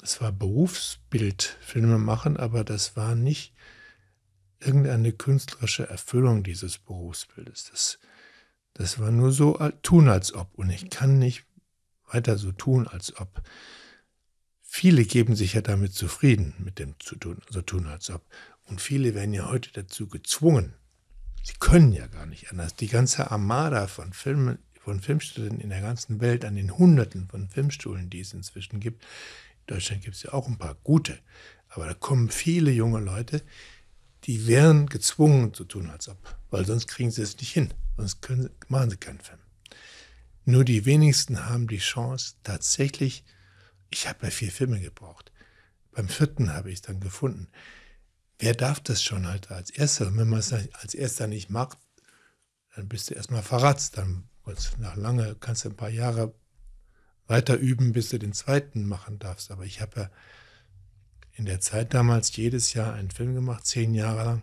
das war Berufsbild, Filme machen, aber das war nicht irgendeine künstlerische Erfüllung dieses Berufsbildes. Das, das war nur so tun als ob. Und ich kann nicht weiter so tun als ob. Viele geben sich ja damit zufrieden, mit dem zu tun, so tun als ob. Und viele werden ja heute dazu gezwungen. Sie können ja gar nicht anders. Die ganze Armada von Filmen, von Filmstudien in der ganzen Welt, an den Hunderten von Filmstuhlen, die es inzwischen gibt. In Deutschland gibt es ja auch ein paar gute. Aber da kommen viele junge Leute, die wären gezwungen zu tun, als ob. Weil sonst kriegen sie es nicht hin. Sonst können, machen sie keinen Film. Nur die wenigsten haben die Chance, tatsächlich, ich habe ja vier Filme gebraucht. Beim vierten habe ich es dann gefunden wer darf das schon halt als Erster? Und wenn man es als Erster nicht macht, dann bist du erstmal verratzt. Dann nach lange kannst du ein paar Jahre weiter üben, bis du den zweiten machen darfst. Aber ich habe ja in der Zeit damals jedes Jahr einen Film gemacht, zehn Jahre lang.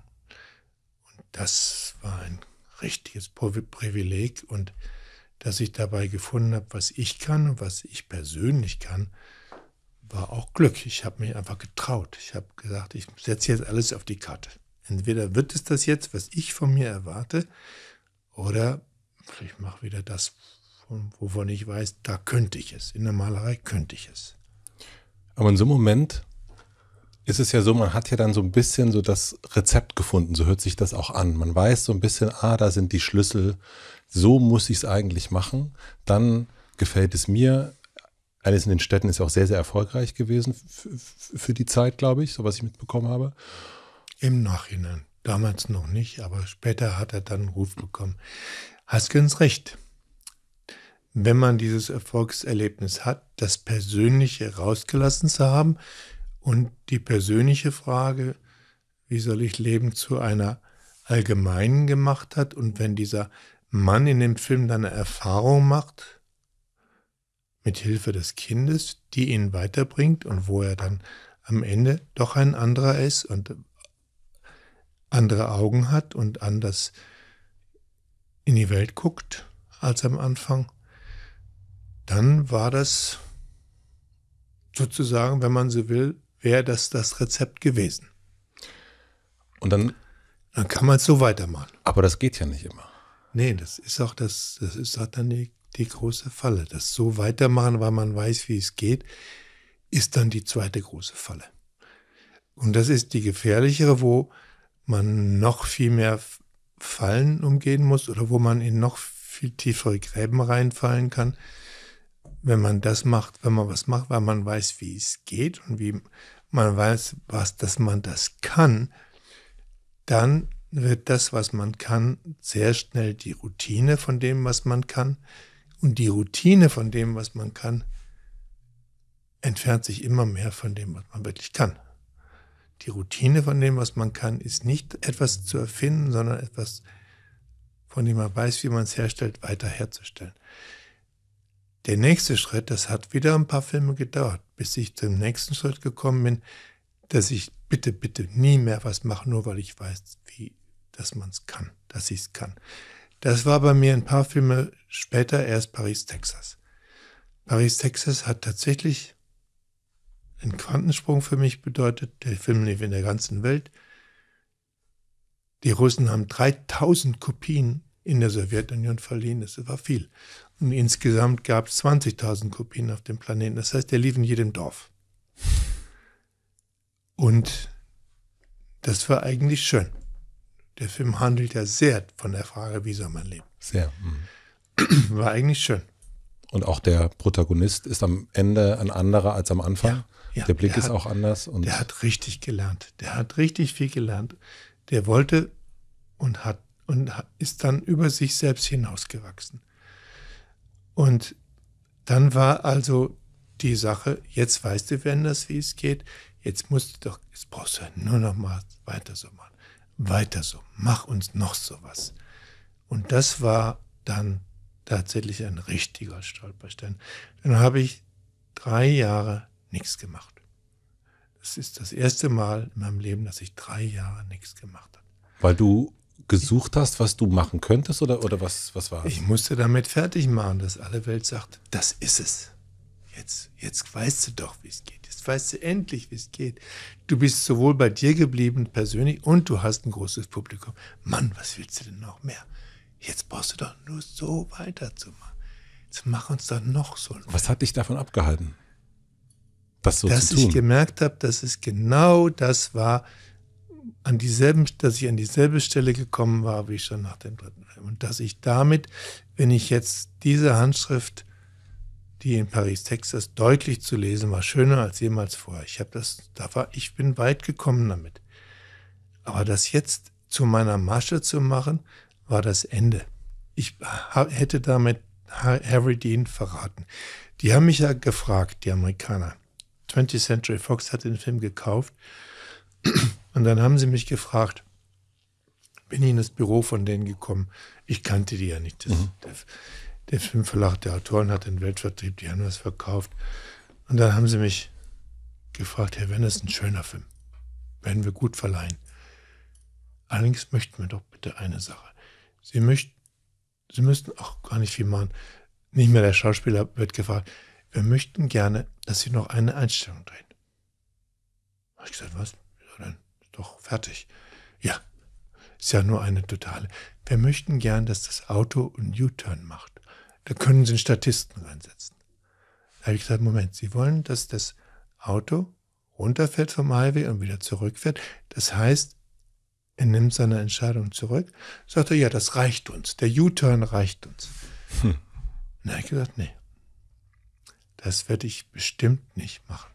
Und das war ein richtiges Privileg und dass ich dabei gefunden habe, was ich kann und was ich persönlich kann, war auch Glück. Ich habe mich einfach getraut. Ich habe gesagt, ich setze jetzt alles auf die Karte. Entweder wird es das jetzt, was ich von mir erwarte, oder ich mache wieder das, wovon ich weiß, da könnte ich es. In der Malerei könnte ich es. Aber in so einem Moment ist es ja so, man hat ja dann so ein bisschen so das Rezept gefunden, so hört sich das auch an. Man weiß so ein bisschen, ah, da sind die Schlüssel, so muss ich es eigentlich machen. Dann gefällt es mir, Alice in den Städten ist auch sehr, sehr erfolgreich gewesen für die Zeit, glaube ich, so was ich mitbekommen habe. Im Nachhinein. Damals noch nicht, aber später hat er dann einen Ruf bekommen. Hast ganz recht. Wenn man dieses Erfolgserlebnis hat, das Persönliche rausgelassen zu haben und die persönliche Frage, wie soll ich leben, zu einer allgemeinen gemacht hat und wenn dieser Mann in dem Film dann eine Erfahrung macht, mit Hilfe des Kindes, die ihn weiterbringt und wo er dann am Ende doch ein anderer ist und andere Augen hat und anders in die Welt guckt als am Anfang, dann war das sozusagen, wenn man so will, wäre das das Rezept gewesen. Und dann, dann kann man es so weitermachen. Aber das geht ja nicht immer. Nee, das ist auch das, das ist halt dann die die große Falle. Das so weitermachen, weil man weiß, wie es geht, ist dann die zweite große Falle. Und das ist die gefährlichere, wo man noch viel mehr Fallen umgehen muss oder wo man in noch viel tiefere Gräben reinfallen kann, wenn man das macht, wenn man was macht, weil man weiß, wie es geht und wie man weiß, was, dass man das kann, dann wird das, was man kann, sehr schnell die Routine von dem, was man kann. Und die Routine von dem, was man kann, entfernt sich immer mehr von dem, was man wirklich kann. Die Routine von dem, was man kann, ist nicht etwas zu erfinden, sondern etwas, von dem man weiß, wie man es herstellt, weiter herzustellen. Der nächste Schritt, das hat wieder ein paar Filme gedauert, bis ich zum nächsten Schritt gekommen bin, dass ich bitte, bitte nie mehr was mache, nur weil ich weiß, wie, dass man es kann, dass ich es kann. Das war bei mir ein paar Filme später erst Paris, Texas. Paris, Texas hat tatsächlich einen Quantensprung für mich bedeutet. Der Film lief in der ganzen Welt. Die Russen haben 3000 Kopien in der Sowjetunion verliehen. Das war viel. Und insgesamt gab es 20.000 Kopien auf dem Planeten. Das heißt, der lief in jedem Dorf. Und das war eigentlich schön. Der Film handelt ja sehr von der Frage, wie soll man leben. Sehr. Mhm. <clears throat> War eigentlich schön. Und auch der Protagonist ist am Ende ein anderer als am Anfang. Ja, ja, der Blick der ist hat, auch anders. Und der hat richtig gelernt. Der hat richtig viel gelernt. Der wollte und hat und ist dann über sich selbst hinausgewachsen. Und dann war also die Sache, jetzt weißt du, wenn das wie es geht, jetzt musst du doch, jetzt brauchst du nur noch mal weiter so machen weiter so, mach uns noch sowas. Und das war dann tatsächlich ein richtiger Stolperstein. Dann habe ich drei Jahre nichts gemacht. Das ist das erste Mal in meinem Leben, dass ich drei Jahre nichts gemacht habe. Weil du gesucht hast, was du machen könntest oder, oder was, was war es? Ich musste damit fertig machen, dass alle Welt sagt, das ist es. Jetzt, jetzt weißt du doch, wie es geht. Jetzt weißt du endlich, wie es geht. Du bist sowohl bei dir geblieben persönlich und du hast ein großes Publikum. Mann, was willst du denn noch mehr? Jetzt brauchst du doch nur so weiterzumachen. Jetzt mach uns doch noch so. Was hat dich davon abgehalten? Das so dass zu tun? ich gemerkt habe, dass es genau das war, an dieselben, dass ich an dieselbe Stelle gekommen war, wie schon nach dem dritten Film. Und dass ich damit, wenn ich jetzt diese Handschrift die in Paris, Texas deutlich zu lesen war, schöner als jemals vorher. Ich habe das, da war, ich bin weit gekommen damit. Aber das jetzt zu meiner Masche zu machen, war das Ende. Ich hätte damit Harry Dean verraten. Die haben mich ja gefragt, die Amerikaner. 20th Century Fox hat den Film gekauft. <clears throat> Und dann haben sie mich gefragt, bin ich in das Büro von denen gekommen. Ich kannte die ja nicht. Das, mhm der Filmverlag der Autoren hat den Weltvertrieb, die haben was verkauft. Und dann haben sie mich gefragt, Herr Werner, ist ein schöner Film. Werden wir gut verleihen. Allerdings möchten wir doch bitte eine Sache. Sie möchten, Sie müssten auch gar nicht viel machen. Nicht mehr der Schauspieler wird gefragt. Wir möchten gerne, dass Sie noch eine Einstellung drehen. Habe ich gesagt, was? Ja, dann doch fertig. Ja, ist ja nur eine totale. Wir möchten gerne, dass das Auto einen U-Turn macht da können Sie einen Statisten reinsetzen. Da habe ich gesagt, Moment, Sie wollen, dass das Auto runterfällt vom Highway und wieder zurückfährt. Das heißt, er nimmt seine Entscheidung zurück, sagt er, ja, das reicht uns, der U-Turn reicht uns. Hm. Na, ich gesagt, nee, das werde ich bestimmt nicht machen.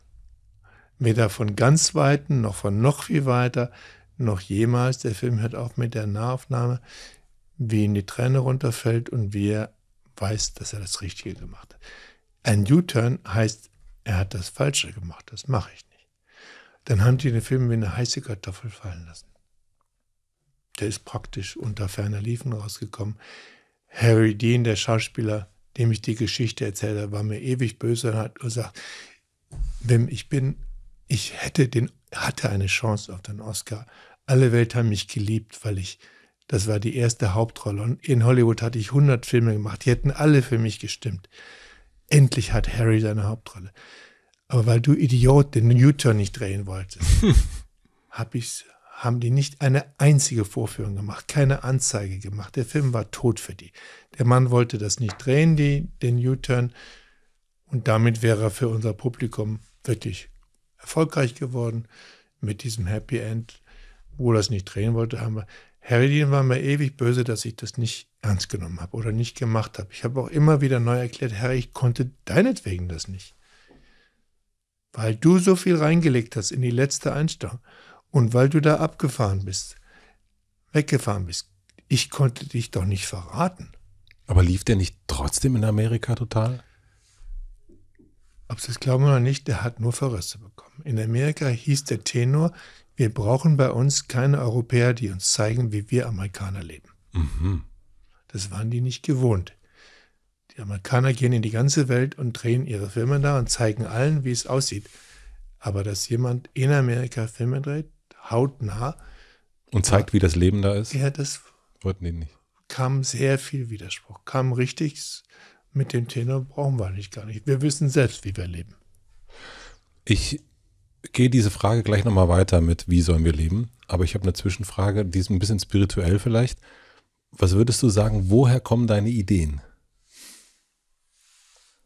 Weder von ganz Weiten, noch von noch viel weiter, noch jemals. Der Film hört auf mit der Nahaufnahme, wie ihm die Träne runterfällt und wie er weiß, dass er das Richtige gemacht hat. Ein U-Turn heißt, er hat das Falsche gemacht, das mache ich nicht. Dann haben die den Film wie eine heiße Kartoffel fallen lassen. Der ist praktisch unter ferner Liefen rausgekommen. Harry Dean, der Schauspieler, dem ich die Geschichte erzählt habe, war mir ewig böse und hat gesagt, wenn ich bin, ich hätte den, hatte eine Chance auf den Oscar. Alle Welt haben mich geliebt, weil ich das war die erste Hauptrolle. Und in Hollywood hatte ich 100 Filme gemacht. Die hätten alle für mich gestimmt. Endlich hat Harry seine Hauptrolle. Aber weil du Idiot den U-Turn nicht drehen wolltest, <laughs> hab ich's, haben die nicht eine einzige Vorführung gemacht, keine Anzeige gemacht. Der Film war tot für die. Der Mann wollte das nicht drehen, die, den U-Turn. Und damit wäre er für unser Publikum wirklich erfolgreich geworden mit diesem Happy End. Wo er es nicht drehen wollte, haben wir Herodin war mir ewig böse, dass ich das nicht ernst genommen habe oder nicht gemacht habe. Ich habe auch immer wieder neu erklärt, Herr, ich konnte deinetwegen das nicht. Weil du so viel reingelegt hast in die letzte Einstellung und weil du da abgefahren bist, weggefahren bist. Ich konnte dich doch nicht verraten. Aber lief der nicht trotzdem in Amerika total? Ob Sie es glauben oder nicht, der hat nur Verrisse bekommen. In Amerika hieß der Tenor, wir brauchen bei uns keine Europäer, die uns zeigen, wie wir Amerikaner leben. Mhm. Das waren die nicht gewohnt. Die Amerikaner gehen in die ganze Welt und drehen ihre Filme da und zeigen allen, wie es aussieht. Aber dass jemand in Amerika Filme dreht, hautnah. Und zeigt, da, wie das Leben da ist? Ja, das wollten die nicht. Kam sehr viel Widerspruch. Kam richtig mit dem Tenor, brauchen wir nicht gar nicht. Wir wissen selbst, wie wir leben. Ich gehe diese Frage gleich nochmal weiter mit, wie sollen wir leben? Aber ich habe eine Zwischenfrage, die ist ein bisschen spirituell vielleicht. Was würdest du sagen, woher kommen deine Ideen?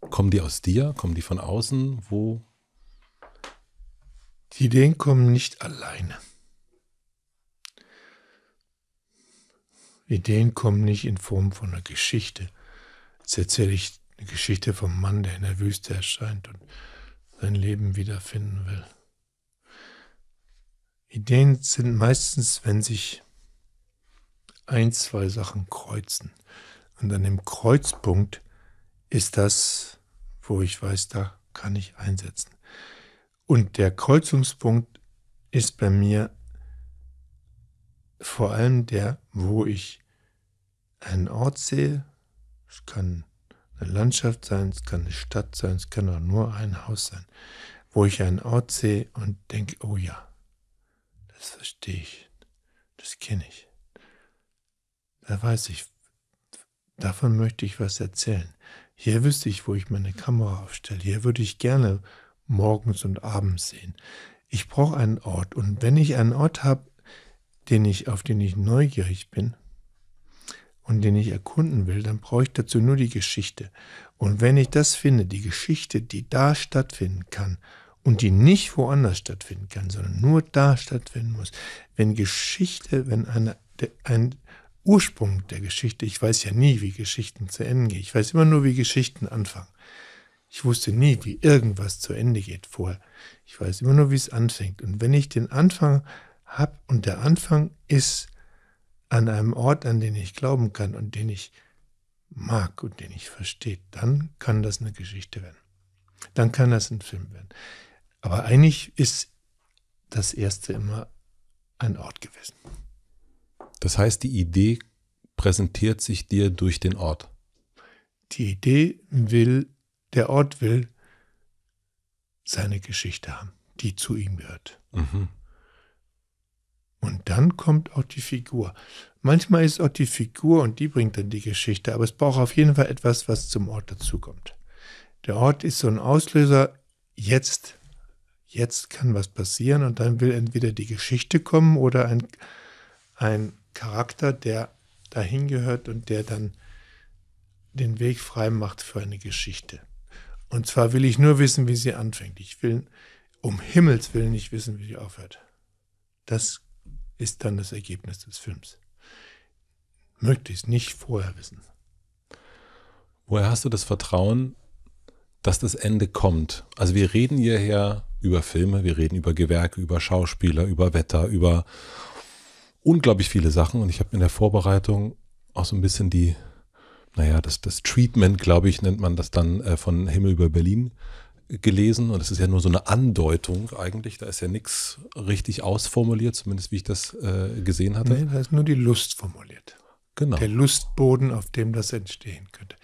Kommen die aus dir? Kommen die von außen? Wo? Die Ideen kommen nicht alleine. Ideen kommen nicht in Form von einer Geschichte. Jetzt erzähle ich eine Geschichte vom Mann, der in der Wüste erscheint und sein Leben wiederfinden will. Ideen sind meistens, wenn sich ein, zwei Sachen kreuzen. Und an dem Kreuzpunkt ist das, wo ich weiß, da kann ich einsetzen. Und der Kreuzungspunkt ist bei mir vor allem der, wo ich einen Ort sehe. Es kann eine Landschaft sein, es kann eine Stadt sein, es kann auch nur ein Haus sein, wo ich einen Ort sehe und denke, oh ja, das verstehe ich. Das kenne ich. Da weiß ich, davon möchte ich was erzählen. Hier wüsste ich, wo ich meine Kamera aufstelle. Hier würde ich gerne morgens und abends sehen. Ich brauche einen Ort. Und wenn ich einen Ort habe, den ich, auf den ich neugierig bin und den ich erkunden will, dann brauche ich dazu nur die Geschichte. Und wenn ich das finde, die Geschichte, die da stattfinden kann und die nicht woanders stattfinden kann, sondern nur da stattfinden muss. Wenn Geschichte, wenn eine, ein Ursprung der Geschichte, ich weiß ja nie, wie Geschichten zu Ende gehen, ich weiß immer nur, wie Geschichten anfangen. Ich wusste nie, wie irgendwas zu Ende geht vorher. Ich weiß immer nur, wie es anfängt. Und wenn ich den Anfang habe und der Anfang ist an einem Ort, an den ich glauben kann und den ich mag und den ich verstehe, dann kann das eine Geschichte werden. Dann kann das ein Film werden. Aber eigentlich ist das erste immer ein Ort gewesen. Das heißt, die Idee präsentiert sich dir durch den Ort. Die Idee will, der Ort will seine Geschichte haben, die zu ihm gehört. Mhm. Und dann kommt auch die Figur. Manchmal ist auch die Figur und die bringt dann die Geschichte, aber es braucht auf jeden Fall etwas, was zum Ort dazukommt. Der Ort ist so ein Auslöser, jetzt jetzt kann was passieren und dann will entweder die Geschichte kommen oder ein, ein Charakter, der dahin gehört und der dann den Weg frei macht für eine Geschichte. Und zwar will ich nur wissen, wie sie anfängt. Ich will um Himmels willen nicht wissen, wie sie aufhört. Das ist dann das Ergebnis des Films. Möglichst nicht vorher wissen. Woher hast du das Vertrauen, dass das Ende kommt? Also wir reden hierher über Filme, wir reden über Gewerke, über Schauspieler, über Wetter, über unglaublich viele Sachen. Und ich habe in der Vorbereitung auch so ein bisschen die, naja, das, das Treatment, glaube ich, nennt man das dann äh, von Himmel über Berlin gelesen. Und es ist ja nur so eine Andeutung eigentlich. Da ist ja nichts richtig ausformuliert, zumindest wie ich das äh, gesehen hatte. Nein, da ist nur die Lust formuliert. Genau. Der Lustboden, auf dem das entstehen könnte.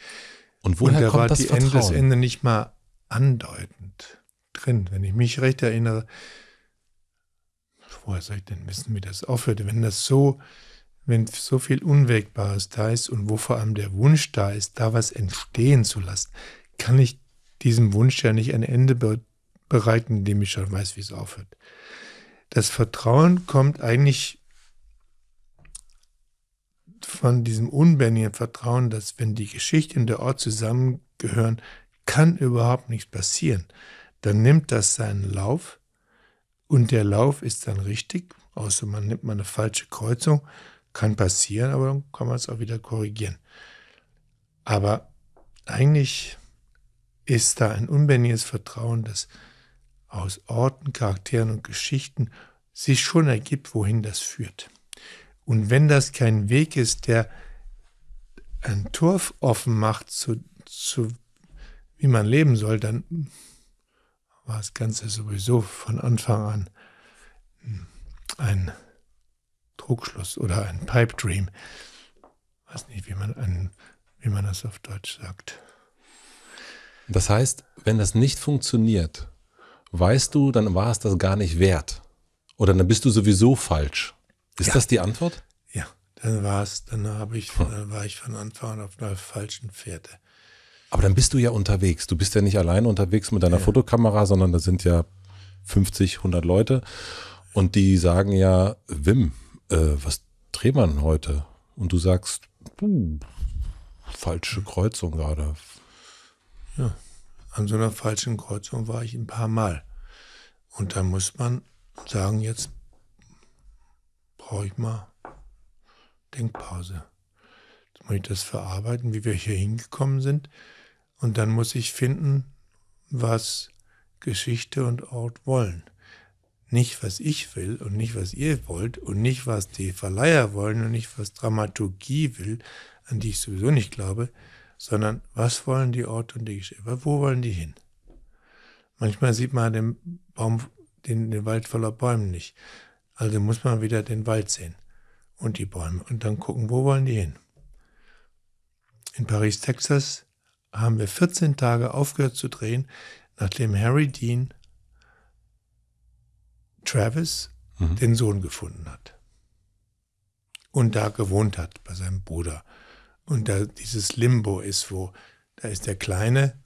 Und woher Und da kommt war das die Vertrauen? Ende, das Ende nicht mal andeutend drin. Wenn ich mich recht erinnere, woher soll ich denn wissen, wie das aufhört? Wenn das so, wenn so viel Unwägbares da ist und wo vor allem der Wunsch da ist, da was entstehen zu lassen, kann ich diesem Wunsch ja nicht ein Ende be bereiten, indem ich schon weiß, wie es aufhört. Das Vertrauen kommt eigentlich von diesem unbändigen Vertrauen, dass wenn die Geschichte und der Ort zusammengehören, kann überhaupt nichts passieren dann nimmt das seinen Lauf und der Lauf ist dann richtig, außer man nimmt mal eine falsche Kreuzung, kann passieren, aber dann kann man es auch wieder korrigieren. Aber eigentlich ist da ein unbändiges Vertrauen, das aus Orten, Charakteren und Geschichten sich schon ergibt, wohin das führt. Und wenn das kein Weg ist, der ein Turf offen macht, zu, zu, wie man leben soll, dann war das Ganze sowieso von Anfang an hm, ein Druckschluss oder ein Pipe Dream. Weiß nicht, wie man, einen, wie man das auf Deutsch sagt. Das heißt, wenn das nicht funktioniert, weißt du, dann war es das gar nicht wert. Oder dann bist du sowieso falsch. Ist ja. das die Antwort? Ja, dann war es, dann habe dann hm. äh, war ich von Anfang an auf einer falschen Pferde. Aber dann bist du ja unterwegs. Du bist ja nicht allein unterwegs mit deiner ja. Fotokamera, sondern da sind ja 50, 100 Leute. Und die sagen ja, Wim, äh, was dreht man heute? Und du sagst, uh, falsche Kreuzung gerade. Ja, an so einer falschen Kreuzung war ich ein paar Mal. Und da muss man sagen, jetzt brauche ich mal Denkpause. Jetzt muss ich das verarbeiten, wie wir hier hingekommen sind. Und dann muss ich finden, was Geschichte und Ort wollen. Nicht, was ich will und nicht, was ihr wollt und nicht, was die Verleiher wollen und nicht, was Dramaturgie will, an die ich sowieso nicht glaube, sondern was wollen die Orte und die Geschichte? Wo wollen die hin? Manchmal sieht man den, Baum, den, den Wald voller Bäume nicht. Also muss man wieder den Wald sehen und die Bäume und dann gucken, wo wollen die hin? In Paris, Texas haben wir 14 Tage aufgehört zu drehen, nachdem Harry Dean Travis mhm. den Sohn gefunden hat und da gewohnt hat bei seinem Bruder. Und da dieses Limbo ist, wo da ist der Kleine,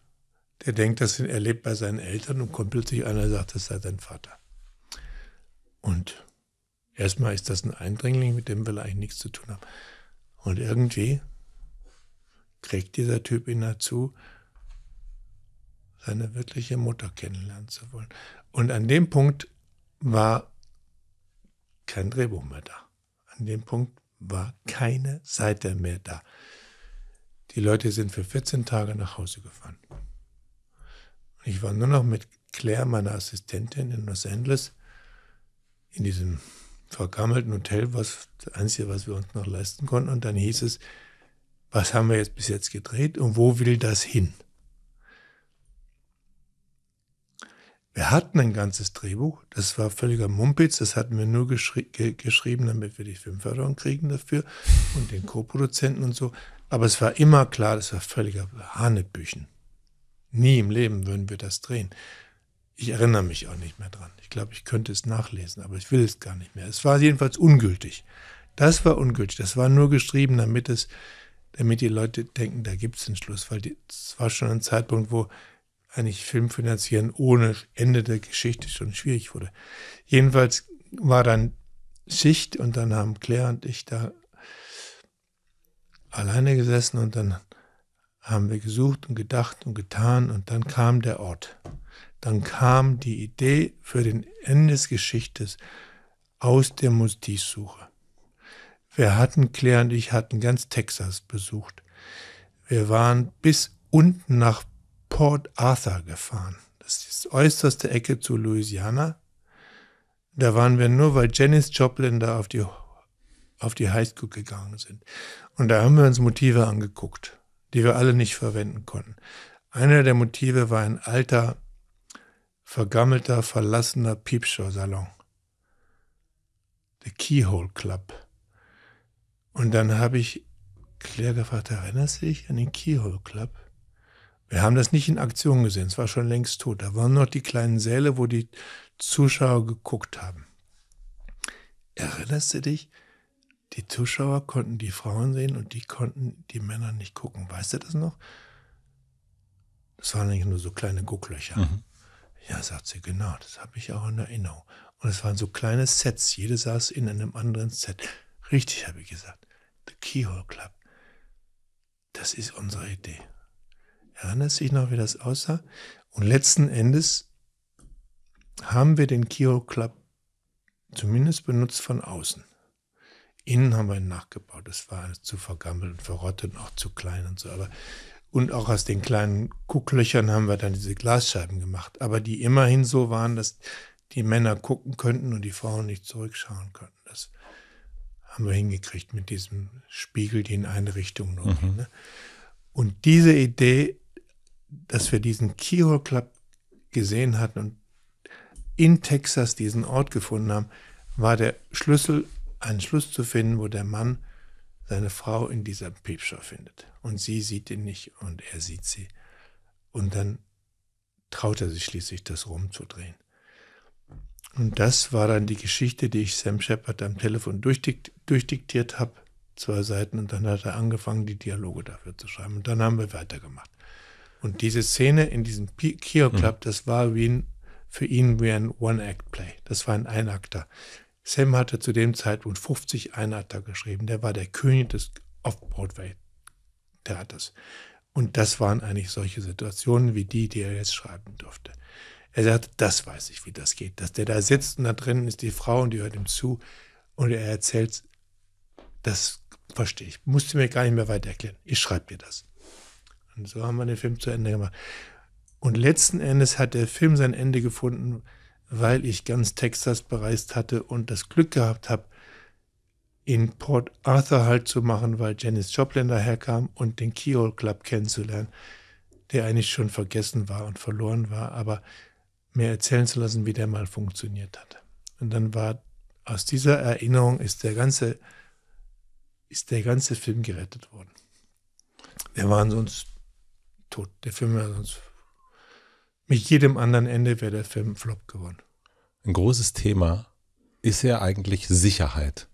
der denkt, dass er lebt bei seinen Eltern und kommt plötzlich einer und sagt, das sei sein Vater. Und erstmal ist das ein Eindringling, mit dem wir eigentlich nichts zu tun haben. Und irgendwie kriegt dieser Typ ihn dazu, seine wirkliche Mutter kennenlernen zu wollen. Und an dem Punkt war kein Drehbuch mehr da. An dem Punkt war keine Seite mehr da. Die Leute sind für 14 Tage nach Hause gefahren. Ich war nur noch mit Claire, meiner Assistentin, in Los Angeles, in diesem vergammelten Hotel, was das Einzige, was wir uns noch leisten konnten. Und dann hieß es, was haben wir jetzt bis jetzt gedreht und wo will das hin? Wir hatten ein ganzes Drehbuch, das war völliger Mumpitz, das hatten wir nur geschri ge geschrieben, damit wir die Filmförderung kriegen dafür und den Co-Produzenten und so. Aber es war immer klar, das war völliger Hanebüchen. Nie im Leben würden wir das drehen. Ich erinnere mich auch nicht mehr dran. Ich glaube, ich könnte es nachlesen, aber ich will es gar nicht mehr. Es war jedenfalls ungültig. Das war ungültig. Das war nur geschrieben, damit es damit die Leute denken, da gibt es einen Schluss, weil es war schon ein Zeitpunkt, wo eigentlich Film finanzieren ohne Ende der Geschichte schon schwierig wurde. Jedenfalls war dann Schicht und dann haben Claire und ich da alleine gesessen und dann haben wir gesucht und gedacht und getan und dann kam der Ort. Dann kam die Idee für den Ende des Geschichtes aus der Mustis-Suche. Wir hatten, Claire und ich hatten ganz Texas besucht. Wir waren bis unten nach Port Arthur gefahren. Das ist die äußerste Ecke zu Louisiana. Da waren wir nur, weil Janice Joplin da auf die, auf die Highschool gegangen sind. Und da haben wir uns Motive angeguckt, die wir alle nicht verwenden konnten. Einer der Motive war ein alter, vergammelter, verlassener Piepshow-Salon. The Keyhole Club. Und dann habe ich Claire gefragt, erinnerst du dich an den Keyhole Club? Wir haben das nicht in Aktion gesehen, es war schon längst tot. Da waren noch die kleinen Säle, wo die Zuschauer geguckt haben. Erinnerst du dich? Die Zuschauer konnten die Frauen sehen und die konnten die Männer nicht gucken. Weißt du das noch? Das waren eigentlich nur so kleine Gucklöcher. Mhm. Ja, sagt sie, genau, das habe ich auch in Erinnerung. Und es waren so kleine Sets, jede saß in einem anderen Set. Richtig, habe ich gesagt. The Keyhole Club. Das ist unsere Idee. Erinnert sich noch, wie das aussah? Und letzten Endes haben wir den Keyhole Club zumindest benutzt von außen. Innen haben wir ihn nachgebaut. Das war zu vergammelt und verrottet und auch zu klein und so. Aber und auch aus den kleinen Gucklöchern haben wir dann diese Glasscheiben gemacht, aber die immerhin so waren, dass die Männer gucken könnten und die Frauen nicht zurückschauen könnten. Das haben wir hingekriegt mit diesem Spiegel, die in eine Richtung nur Mhm. Ne? Und diese Idee, dass wir diesen Keyhole Club gesehen hatten und in Texas diesen Ort gefunden haben, war der Schlüssel, einen Schluss zu finden, wo der Mann seine Frau in dieser Piepshow findet. Und sie sieht ihn nicht und er sieht sie. Und dann traut er sich schließlich, das rumzudrehen. Und das war dann die Geschichte, die ich Sam Shepard am Telefon durchdikt durchdiktiert habe, zwei Seiten, und dann hat er angefangen, die Dialoge dafür zu schreiben. Und dann haben wir weitergemacht. Und diese Szene in diesem Kio mhm. Club, mhm. das war wie ein, für ihn wie ein One-Act-Play. Das war ein Einakter. Sam hatte zu dem Zeitpunkt 50 Einakter geschrieben. Der war der König des Off-Broadway-Theaters. Und das waren eigentlich solche Situationen wie die, die er jetzt schreiben durfte. Er sagte, das weiß ich, wie das geht. Dass der da sitzt und da drin ist die Frau und die hört ihm zu und er erzählt, das verstehe ich. Musste mir gar nicht mehr weiter erklären. Ich schreibe dir das. Und so haben wir den Film zu Ende gemacht. Und letzten Endes hat der Film sein Ende gefunden, weil ich ganz Texas bereist hatte und das Glück gehabt habe, in Port Arthur Halt zu machen, weil Janis Joplin daherkam und den Keyhole Club kennenzulernen, der eigentlich schon vergessen war und verloren war, aber mir erzählen zu lassen, wie der mal funktioniert hat. Und dann war aus dieser Erinnerung ist der ganze, ist der ganze Film gerettet worden. Wir waren sonst tot. Der Film war sonst. Mit jedem anderen Ende wäre der Film Flop geworden. Ein großes Thema ist ja eigentlich Sicherheit.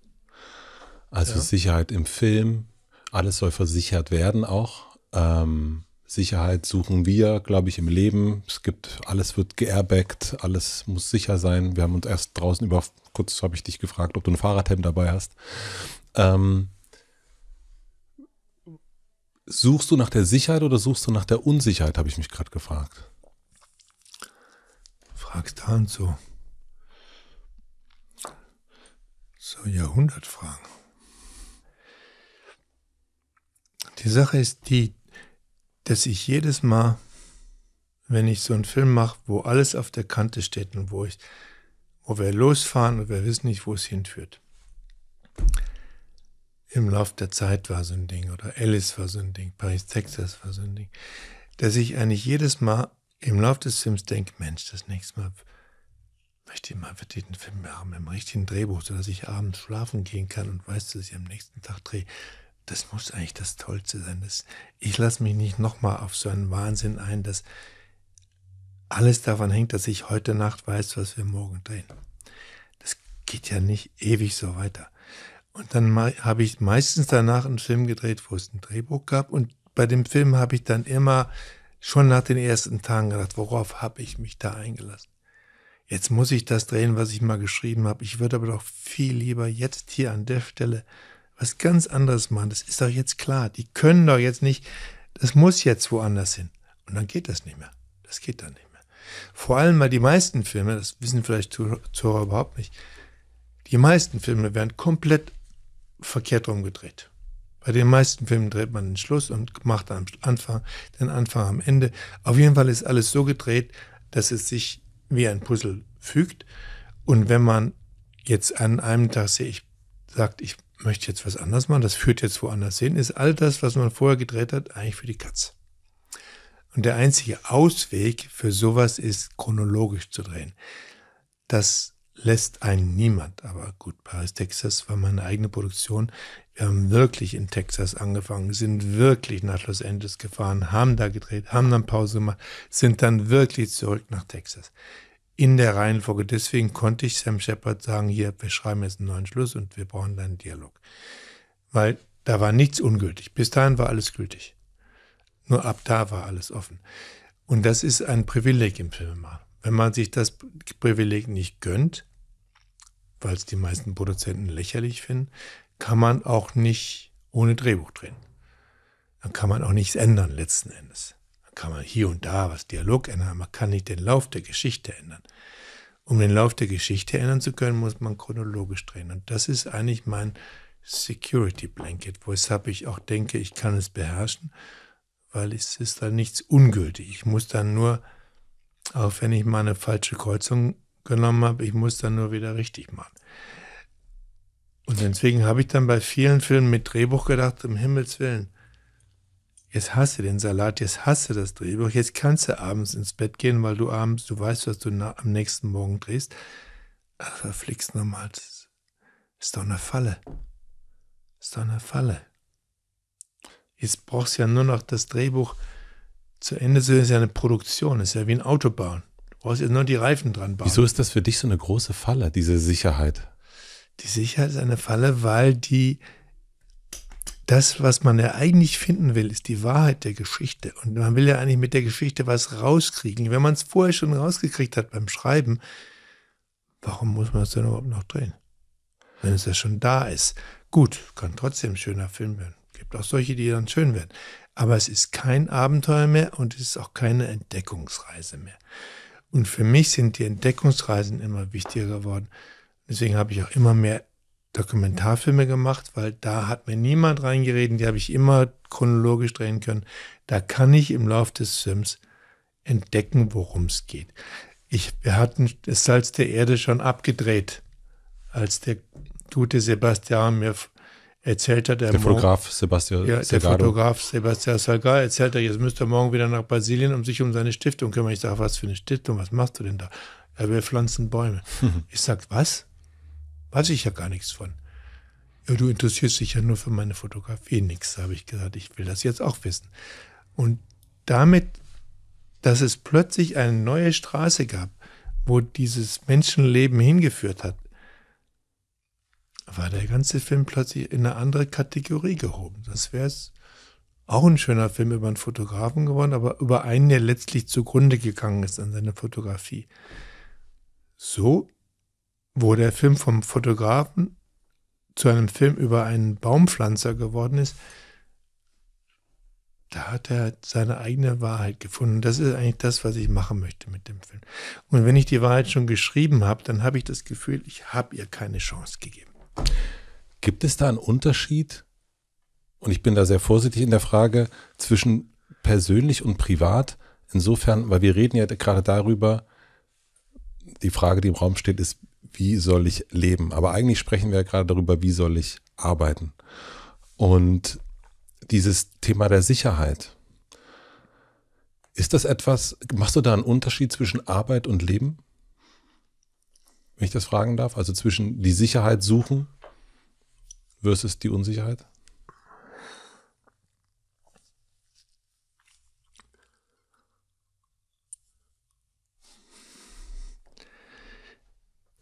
Also ja. Sicherheit im Film. Alles soll versichert werden auch. Ähm, Sicherheit suchen wir, glaube ich, im Leben. Es gibt, alles wird geairbagt, alles muss sicher sein. Wir haben uns erst draußen über, kurz habe ich dich gefragt, ob du ein Fahrradhelm dabei hast. Ähm, suchst du nach der Sicherheit oder suchst du nach der Unsicherheit, habe ich mich gerade gefragt. Fragst du und so. So Jahrhundertfragen. Die Sache ist die, dass ich jedes Mal, wenn ich so einen Film mache, wo alles auf der Kante steht und wo ich, wo wir losfahren und wir wissen nicht, wo es hinführt. Im Lauf der Zeit war so ein Ding oder Alice war so ein Ding, Paris, Texas war so ein Ding, dass ich eigentlich jedes Mal im Lauf des Films denke, Mensch, das nächste Mal möchte ich mal für den Film haben, im richtigen Drehbuch, sodass ich abends schlafen gehen kann und weiß, dass ich am nächsten Tag drehe das muss eigentlich das Tollste sein. Das, ich lasse mich nicht nochmal auf so einen Wahnsinn ein, dass alles davon hängt, dass ich heute Nacht weiß, was wir morgen drehen. Das geht ja nicht ewig so weiter. Und dann habe ich meistens danach einen Film gedreht, wo es ein Drehbuch gab. Und bei dem Film habe ich dann immer schon nach den ersten Tagen gedacht, worauf habe ich mich da eingelassen? Jetzt muss ich das drehen, was ich mal geschrieben habe. Ich würde aber doch viel lieber jetzt hier an der Stelle was ganz anderes machen. Das ist doch jetzt klar. Die können doch jetzt nicht, das muss jetzt woanders hin. Und dann geht das nicht mehr. Das geht dann nicht mehr. Vor allem, weil die meisten Filme, das wissen vielleicht Zuhörer überhaupt nicht, die meisten Filme werden komplett verkehrt rumgedreht. Bei den meisten Filmen dreht man den Schluss und macht am Anfang, den Anfang am Ende. Auf jeden Fall ist alles so gedreht, dass es sich wie ein Puzzle fügt. Und wenn man jetzt an einem Tag sehe ich, sagt, ich möchte jetzt was anders machen, das führt jetzt woanders hin, ist all das, was man vorher gedreht hat, eigentlich für die Katz. Und der einzige Ausweg für sowas ist, chronologisch zu drehen. Das lässt einen niemand. Aber gut, Paris, Texas war meine eigene Produktion. Wir haben wirklich in Texas angefangen, sind wirklich nach Los Angeles gefahren, haben da gedreht, haben dann Pause gemacht, sind dann wirklich zurück nach Texas in der Reihenfolge. Deswegen konnte ich Sam Shepard sagen, hier, wir schreiben jetzt einen neuen Schluss und wir brauchen einen Dialog. Weil da war nichts ungültig. Bis dahin war alles gültig. Nur ab da war alles offen. Und das ist ein Privileg im Filmemachen. Wenn man sich das Privileg nicht gönnt, weil es die meisten Produzenten lächerlich finden, kann man auch nicht ohne Drehbuch drehen. Dann kann man auch nichts ändern letzten Endes kann man hier und da was Dialog ändern, aber man kann nicht den Lauf der Geschichte ändern. Um den Lauf der Geschichte ändern zu können, muss man chronologisch drehen. Und das ist eigentlich mein Security Blanket, weshalb ich auch denke, ich kann es beherrschen, weil es ist dann nichts ungültig. Ich muss dann nur, auch wenn ich mal eine falsche Kreuzung genommen habe, ich muss dann nur wieder richtig machen. Und deswegen habe ich dann bei vielen Filmen mit Drehbuch gedacht, um Himmels Willen, Jetzt hasse den Salat, jetzt hasse das Drehbuch, jetzt kannst du abends ins Bett gehen, weil du abends, du weißt, was du am nächsten Morgen drehst. Ach, verflixt nochmal. Das ist doch eine Falle. Das ist doch eine Falle. Jetzt brauchst du ja nur noch das Drehbuch zu Ende zu ist ja eine Produktion, ist ja wie ein Autobahn. Du brauchst jetzt nur die Reifen dran bauen. Wieso ist das für dich so eine große Falle, diese Sicherheit? Die Sicherheit ist eine Falle, weil die das, was man ja eigentlich finden will, ist die Wahrheit der Geschichte. Und man will ja eigentlich mit der Geschichte was rauskriegen. Wenn man es vorher schon rausgekriegt hat beim Schreiben, warum muss man es denn überhaupt noch drehen? Wenn es ja schon da ist. Gut, kann trotzdem ein schöner Film werden. Gibt auch solche, die dann schön werden. Aber es ist kein Abenteuer mehr und es ist auch keine Entdeckungsreise mehr. Und für mich sind die Entdeckungsreisen immer wichtiger geworden. Deswegen habe ich auch immer mehr Dokumentarfilme gemacht, weil da hat mir niemand reingeredet, die habe ich immer chronologisch drehen können. Da kann ich im Lauf des Films entdecken, worum es geht. Ich, wir hatten das Salz der Erde schon abgedreht, als der gute Sebastian mir erzählt hat. Der, der Fotograf Sebastian ja, Der Fotograf Sebastian Salgar erzählt hat, jetzt müsste er morgen wieder nach Brasilien um sich um seine Stiftung kümmern. Ich sage, was für eine Stiftung, was machst du denn da? Er will pflanzen Bäume. <laughs> ich sage, was? Weiß ich ja gar nichts von. Ja, du interessierst dich ja nur für meine Fotografie. Nix, habe ich gesagt. Ich will das jetzt auch wissen. Und damit, dass es plötzlich eine neue Straße gab, wo dieses Menschenleben hingeführt hat, war der ganze Film plötzlich in eine andere Kategorie gehoben. Das wäre es auch ein schöner Film über einen Fotografen geworden, aber über einen, der letztlich zugrunde gegangen ist an seiner Fotografie. So wo der Film vom Fotografen zu einem Film über einen Baumpflanzer geworden ist, da hat er seine eigene Wahrheit gefunden. Das ist eigentlich das, was ich machen möchte mit dem Film. Und wenn ich die Wahrheit schon geschrieben habe, dann habe ich das Gefühl, ich habe ihr keine Chance gegeben. Gibt es da einen Unterschied? Und ich bin da sehr vorsichtig in der Frage zwischen persönlich und privat. Insofern, weil wir reden ja gerade darüber, die Frage, die im Raum steht, ist, wie soll ich leben? Aber eigentlich sprechen wir ja gerade darüber, wie soll ich arbeiten? Und dieses Thema der Sicherheit, ist das etwas, machst du da einen Unterschied zwischen Arbeit und Leben? Wenn ich das fragen darf, also zwischen die Sicherheit suchen versus die Unsicherheit?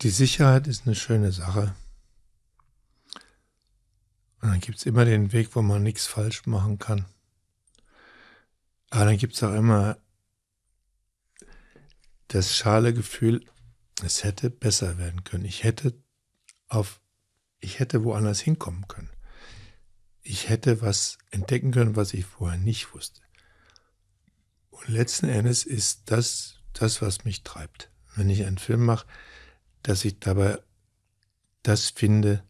die Sicherheit ist eine schöne Sache. Und dann gibt es immer den Weg, wo man nichts falsch machen kann. Aber dann gibt es auch immer das schale Gefühl, es hätte besser werden können. Ich hätte auf, ich hätte woanders hinkommen können. Ich hätte was entdecken können, was ich vorher nicht wusste. Und letzten Endes ist das das, was mich treibt. Wenn ich einen Film mache, dass ich dabei das finde,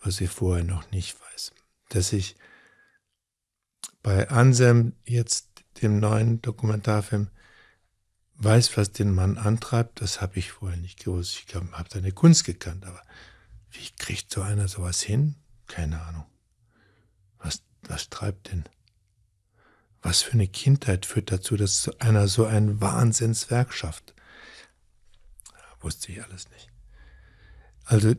was ich vorher noch nicht weiß. Dass ich bei Ansem jetzt dem neuen Dokumentarfilm weiß, was den Mann antreibt, das habe ich vorher nicht gewusst. Ich habe seine Kunst gekannt, aber wie kriegt so einer sowas hin? Keine Ahnung. Was, was treibt denn? Was für eine Kindheit führt dazu, dass einer so ein Wahnsinnswerk schafft? Wusste ich alles nicht. Also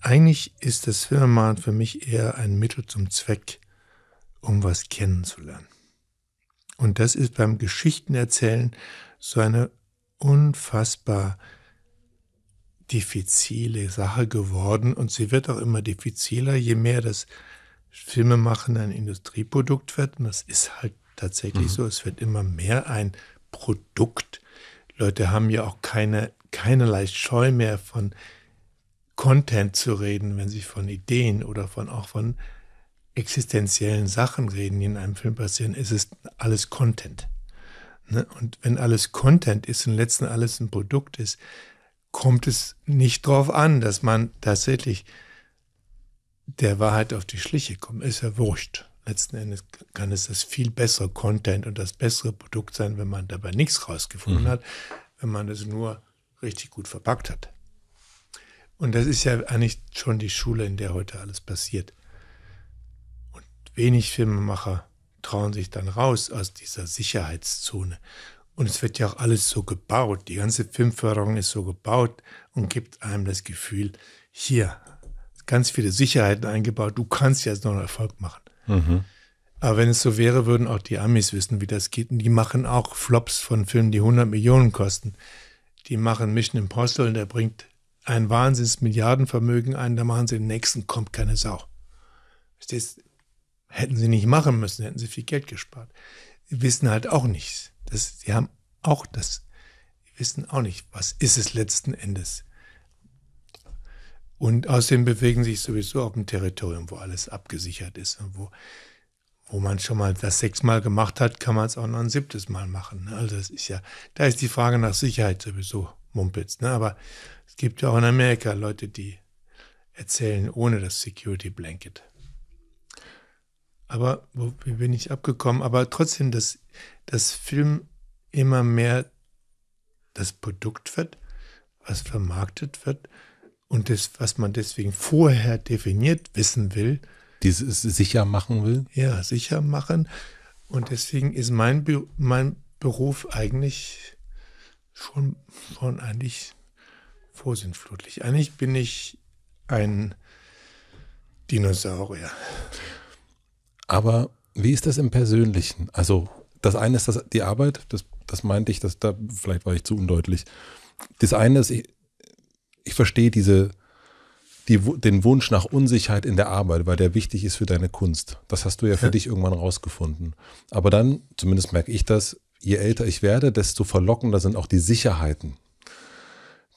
eigentlich ist das Filmemachen für mich eher ein Mittel zum Zweck, um was kennenzulernen. Und das ist beim Geschichtenerzählen so eine unfassbar diffizile Sache geworden und sie wird auch immer diffiziler, je mehr das Filmemachen ein Industrieprodukt wird. Und das ist halt tatsächlich mhm. so. Es wird immer mehr ein Produkt. Leute haben ja auch keine keinerlei Scheu mehr von Content zu reden, wenn sie von Ideen oder von auch von existenziellen Sachen reden, die in einem Film passieren. Es ist alles Content. Ne? Und wenn alles Content ist und letzten alles ein Produkt ist, kommt es nicht darauf an, dass man tatsächlich der Wahrheit auf die Schliche kommt. Ist ja wurscht. Letzten Endes kann es das viel bessere Content und das bessere Produkt sein, wenn man dabei nichts rausgefunden mhm. hat, wenn man es nur richtig gut verpackt hat. Und das ist ja eigentlich schon die Schule, in der heute alles passiert. Und wenig Filmemacher trauen sich dann raus aus dieser Sicherheitszone. Und es wird ja auch alles so gebaut. Die ganze Filmförderung ist so gebaut und gibt einem das Gefühl, hier, ganz viele Sicherheiten eingebaut, du kannst jetzt noch einen Erfolg machen. Mhm. Aber wenn es so wäre, würden auch die Amis wissen, wie das geht. Und die machen auch Flops von Filmen, die 100 Millionen kosten die machen Mission Impossible und der bringt ein wahnsinns Milliardenvermögen ein, da machen sie den nächsten, kommt keine Sau. Das Hätten sie nicht machen müssen, hätten sie viel Geld gespart. Sie wissen halt auch nichts. Das, die haben auch das, sie wissen auch nicht, was ist es letzten Endes. Und außerdem bewegen sie sich sowieso auf dem Territorium, wo alles abgesichert ist und wo wo man schon mal das sechsmal gemacht hat, kann man es auch noch ein siebtes Mal machen. Ne? Also das ist ja, da ist die Frage nach Sicherheit sowieso Mumpitz. Ne? Aber es gibt ja auch in Amerika Leute, die erzählen ohne das Security Blanket. Aber wo bin ich abgekommen? Aber trotzdem, dass das Film immer mehr das Produkt wird, was vermarktet wird und das, was man deswegen vorher definiert wissen will, dieses sicher machen will? Ja, sicher machen. Und deswegen ist mein, Be mein Beruf eigentlich schon, schon eigentlich vorsinnflutlich. Eigentlich bin ich ein Dinosaurier. Aber wie ist das im Persönlichen? Also, das eine ist das, die Arbeit, das, das meinte ich, das, da, vielleicht war ich zu undeutlich. Das eine ist, ich, ich verstehe diese die, den Wunsch nach Unsicherheit in der Arbeit, weil der wichtig ist für deine Kunst. Das hast du ja für ja. dich irgendwann rausgefunden. Aber dann, zumindest merke ich das, je älter ich werde, desto verlockender sind auch die Sicherheiten,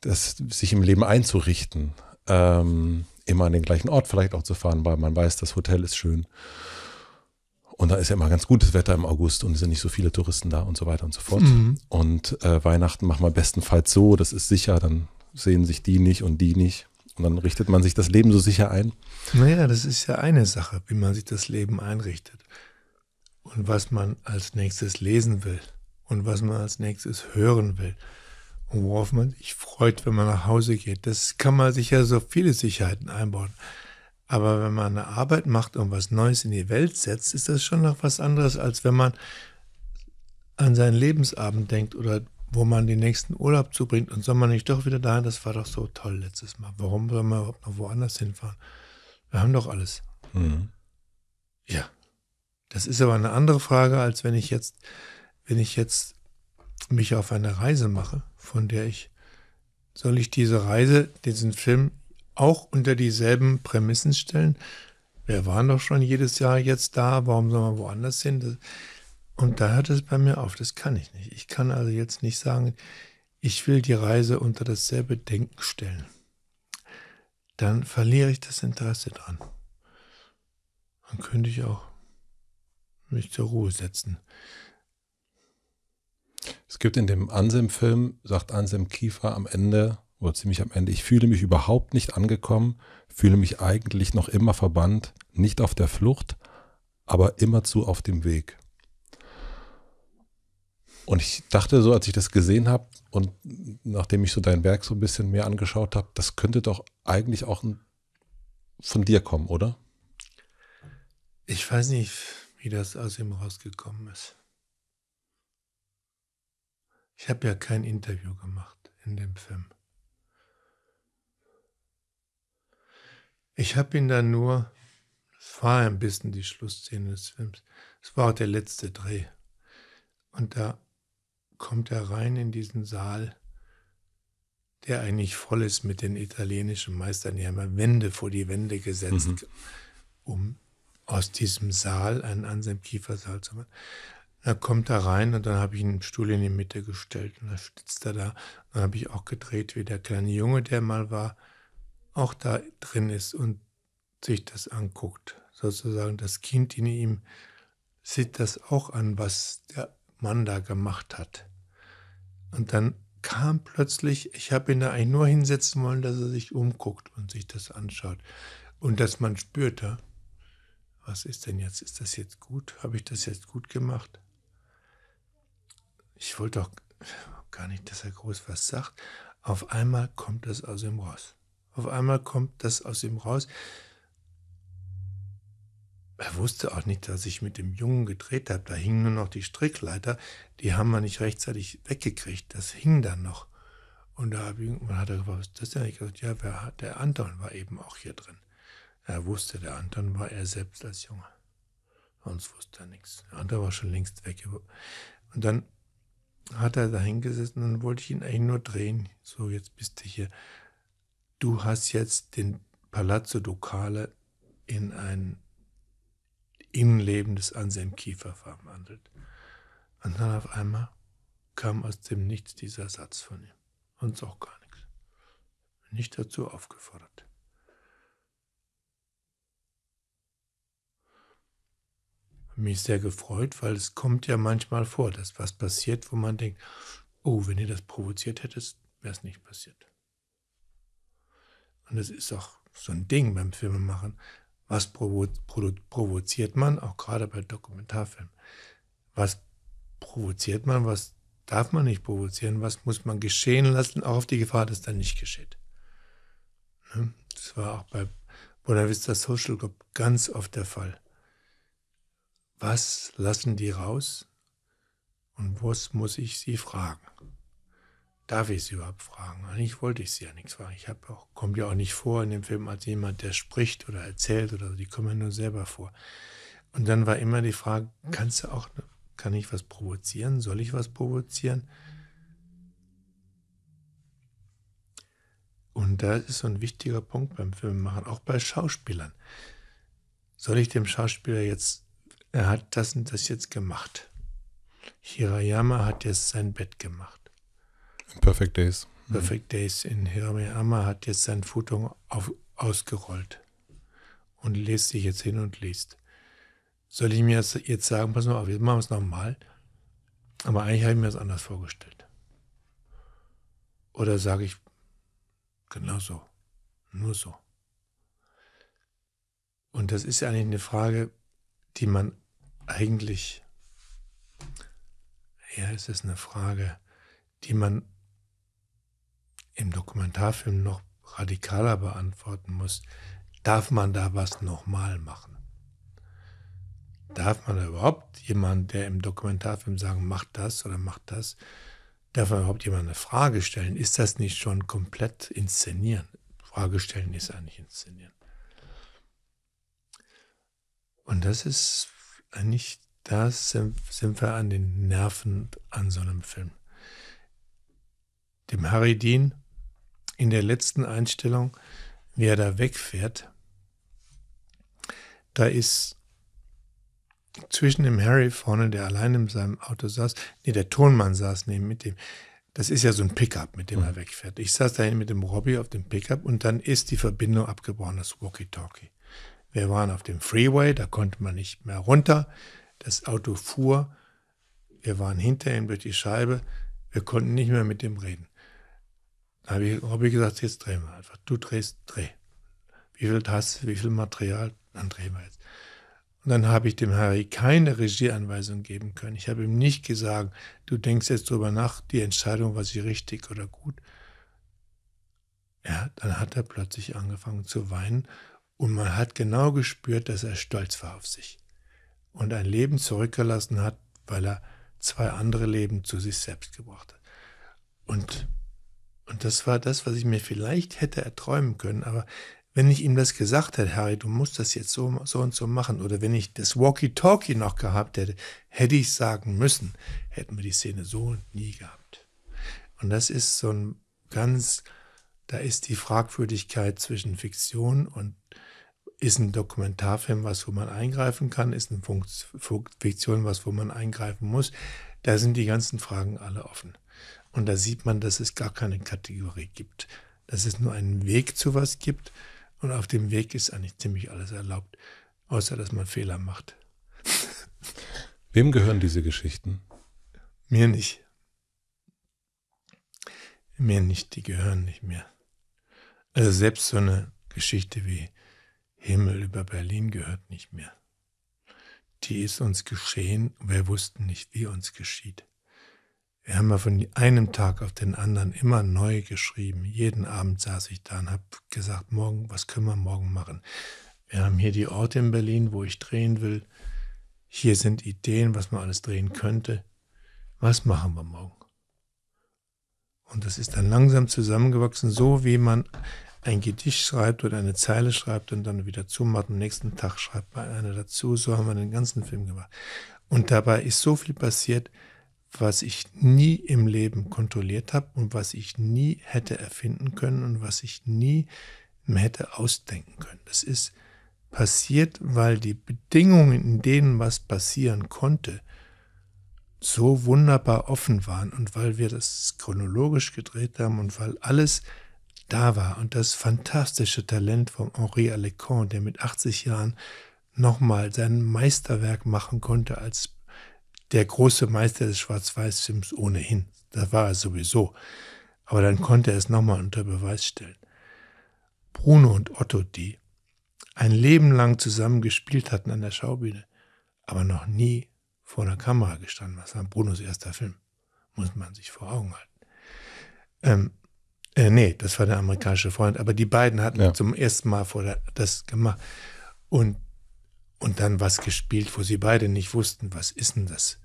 das, sich im Leben einzurichten. Ähm, immer an den gleichen Ort vielleicht auch zu fahren, weil man weiß, das Hotel ist schön. Und da ist ja immer ganz gutes Wetter im August und es sind nicht so viele Touristen da und so weiter und so fort. Mhm. Und äh, Weihnachten machen wir bestenfalls so, das ist sicher, dann sehen sich die nicht und die nicht. Und dann richtet man sich das Leben so sicher ein. Naja, das ist ja eine Sache, wie man sich das Leben einrichtet. Und was man als nächstes lesen will. Und was man als nächstes hören will. Und worauf man sich freut, wenn man nach Hause geht. Das kann man sich ja so viele Sicherheiten einbauen. Aber wenn man eine Arbeit macht und was Neues in die Welt setzt, ist das schon noch was anderes, als wenn man an seinen Lebensabend denkt oder wo man den nächsten Urlaub zubringt und soll man nicht doch wieder dahin, das war doch so toll letztes Mal. Warum soll man überhaupt noch woanders hinfahren? Wir haben doch alles. Mhm. Ja. Das ist aber eine andere Frage, als wenn ich jetzt, wenn ich jetzt mich auf eine Reise mache, von der ich, soll ich diese Reise, diesen Film auch unter dieselben Prämissen stellen? Wir waren doch schon jedes Jahr jetzt da, warum soll man woanders hin? Das, und da hört es bei mir auf, das kann ich nicht. Ich kann also jetzt nicht sagen, ich will die Reise unter dasselbe Denken stellen. Dann verliere ich das Interesse dran. Dann könnte ich auch mich zur Ruhe setzen. Es gibt in dem Anselm-Film, sagt Anselm Kiefer am Ende, oder ziemlich am Ende, ich fühle mich überhaupt nicht angekommen, fühle mich eigentlich noch immer verbannt, nicht auf der Flucht, aber immerzu auf dem Weg. Und ich dachte so, als ich das gesehen habe und nachdem ich so dein Werk so ein bisschen mehr angeschaut habe, das könnte doch eigentlich auch von dir kommen, oder? Ich weiß nicht, wie das aus ihm rausgekommen ist. Ich habe ja kein Interview gemacht in dem Film. Ich habe ihn dann nur, es war ein bisschen die Schlussszene des Films, es war auch der letzte Dreh. Und da kommt er rein in diesen Saal, der eigentlich voll ist mit den italienischen Meistern. Die haben ja Wände vor die Wände gesetzt, mhm. um aus diesem Saal einen Anselm Kiefer Saal zu machen. Da kommt er rein und dann habe ich einen Stuhl in die Mitte gestellt und da sitzt er da. Dann habe ich auch gedreht, wie der kleine Junge, der mal war, auch da drin ist und sich das anguckt. Sozusagen das Kind in ihm sieht das auch an, was der Mann da gemacht hat. Und dann kam plötzlich, ich habe ihn da eigentlich nur hinsetzen wollen, dass er sich umguckt und sich das anschaut. Und dass man spürte, was ist denn jetzt? Ist das jetzt gut? Habe ich das jetzt gut gemacht? Ich wollte doch gar nicht, dass er groß was sagt. Auf einmal kommt das aus ihm raus. Auf einmal kommt das aus ihm raus. Er wusste auch nicht, dass ich mit dem Jungen gedreht habe. Da hingen nur noch die Strickleiter. Die haben wir nicht rechtzeitig weggekriegt. Das hing dann noch. Und da ich, hat er gefragt, was ist das denn? Ich gesagt, ja, hat, der Anton war eben auch hier drin. Er wusste, der Anton war er selbst als Junge. Sonst wusste er nichts. Der Anton war schon längst weg. Und dann hat er da hingesessen und wollte ich ihn eigentlich nur drehen. So, jetzt bist du hier. Du hast jetzt den Palazzo Ducale in einen Innenleben des Anselm Kiefer verhandelt. Und dann auf einmal kam aus dem Nichts dieser Satz von ihm. Sonst auch gar nichts. Nicht dazu aufgefordert. Mich sehr gefreut, weil es kommt ja manchmal vor, dass was passiert, wo man denkt, oh, wenn ihr das provoziert hättest, wäre es nicht passiert. Und das ist auch so ein Ding beim Filmemachen. Was provo provo provoziert man, auch gerade bei Dokumentarfilmen? Was provoziert man, was darf man nicht provozieren, was muss man geschehen lassen, auch auf die Gefahr, dass dann nicht geschieht. Ne? Das war auch bei Bonavista Social Group ganz oft der Fall. Was lassen die raus und was muss ich sie fragen? darf ich sie überhaupt fragen? Eigentlich wollte ich sie ja nichts fragen. Ich habe auch, kommt ja auch nicht vor in dem Film als jemand, der spricht oder erzählt oder so, die kommen ja nur selber vor. Und dann war immer die Frage, kannst du auch, kann ich was provozieren? Soll ich was provozieren? Und da ist so ein wichtiger Punkt beim Filmemachen, auch bei Schauspielern. Soll ich dem Schauspieler jetzt, er hat das und das jetzt gemacht. Hirayama hat jetzt sein Bett gemacht. Perfect Days. Mhm. Perfect Days in Hirayama hat jetzt sein Futon auf, ausgerollt und lässt sich jetzt hin und liest. Soll ich mir jetzt sagen, pass mal auf, jetzt machen wir es nochmal. Aber eigentlich habe ich mir das anders vorgestellt. Oder sage ich, genau so, nur so. Und das ist ja eigentlich eine Frage, die man eigentlich, ja, es ist eine Frage, die man im Dokumentarfilm noch radikaler beantworten muss, darf man da was nochmal machen? Darf man da überhaupt jemand, der im Dokumentarfilm sagen, macht das oder macht das, darf man überhaupt jemand eine Frage stellen? Ist das nicht schon komplett inszenieren? Frage stellen ist eigentlich inszenieren. Und das ist eigentlich, da sind, sind wir an den Nerven an so einem Film. Dem Harry Dean, in der letzten Einstellung, wer da wegfährt, da ist zwischen dem Harry vorne, der allein in seinem Auto saß, nee, der Tonmann saß neben mit dem. Das ist ja so ein Pickup, mit dem mhm. er wegfährt. Ich saß da mit dem Robbie auf dem Pickup und dann ist die Verbindung abgebrochen, das Walkie-Talkie. Wir waren auf dem Freeway, da konnte man nicht mehr runter. Das Auto fuhr, wir waren hinter ihm durch die Scheibe, wir konnten nicht mehr mit dem reden. Da habe ich, hab ich gesagt, jetzt drehen wir einfach. Du drehst, dreh. Wie viel hast wie viel Material, dann drehen wir jetzt. Und dann habe ich dem Harry keine Regieanweisung geben können. Ich habe ihm nicht gesagt, du denkst jetzt drüber nach, die Entscheidung war sie richtig oder gut. Ja, dann hat er plötzlich angefangen zu weinen und man hat genau gespürt, dass er stolz war auf sich und ein Leben zurückgelassen hat, weil er zwei andere Leben zu sich selbst gebracht hat. Und und das war das, was ich mir vielleicht hätte erträumen können. Aber wenn ich ihm das gesagt hätte, Harry, du musst das jetzt so, so und so machen, oder wenn ich das Walkie-Talkie noch gehabt hätte, hätte ich sagen müssen, hätten wir die Szene so nie gehabt. Und das ist so ein ganz, da ist die Fragwürdigkeit zwischen Fiktion und ist ein Dokumentarfilm was, wo man eingreifen kann, ist eine Fiktion was, wo man eingreifen muss. Da sind die ganzen Fragen alle offen. Und da sieht man, dass es gar keine Kategorie gibt, dass es nur einen Weg zu was gibt und auf dem Weg ist eigentlich ziemlich alles erlaubt, außer dass man Fehler macht. <laughs> Wem gehören diese Geschichten? Mir nicht. Mir nicht, die gehören nicht mehr. Also selbst so eine Geschichte wie Himmel über Berlin gehört nicht mehr. Die ist uns geschehen, wir wussten nicht, wie uns geschieht. Wir haben ja von einem Tag auf den anderen immer neu geschrieben. Jeden Abend saß ich da und habe gesagt, morgen, was können wir morgen machen? Wir haben hier die Orte in Berlin, wo ich drehen will. Hier sind Ideen, was man alles drehen könnte. Was machen wir morgen? Und das ist dann langsam zusammengewachsen, so wie man ein Gedicht schreibt oder eine Zeile schreibt und dann wieder zumacht. Am nächsten Tag schreibt man eine dazu. So haben wir den ganzen Film gemacht. Und dabei ist so viel passiert, was ich nie im Leben kontrolliert habe und was ich nie hätte erfinden können und was ich nie hätte ausdenken können. Das ist passiert, weil die Bedingungen, in denen was passieren konnte, so wunderbar offen waren und weil wir das chronologisch gedreht haben und weil alles da war und das fantastische Talent von Henri Alecon, der mit 80 Jahren nochmal sein Meisterwerk machen konnte als der große Meister des Schwarz-Weiß-Films ohnehin. Das war er sowieso. Aber dann konnte er es nochmal unter Beweis stellen. Bruno und Otto, die ein Leben lang zusammen gespielt hatten an der Schaubühne, aber noch nie vor einer Kamera gestanden. Das war Brunos erster Film. Muss man sich vor Augen halten. Ähm, äh, nee, das war der amerikanische Freund. Aber die beiden hatten ja. zum ersten Mal vor der, das gemacht. Und und dann was gespielt, wo sie beide nicht wussten, was ist denn das?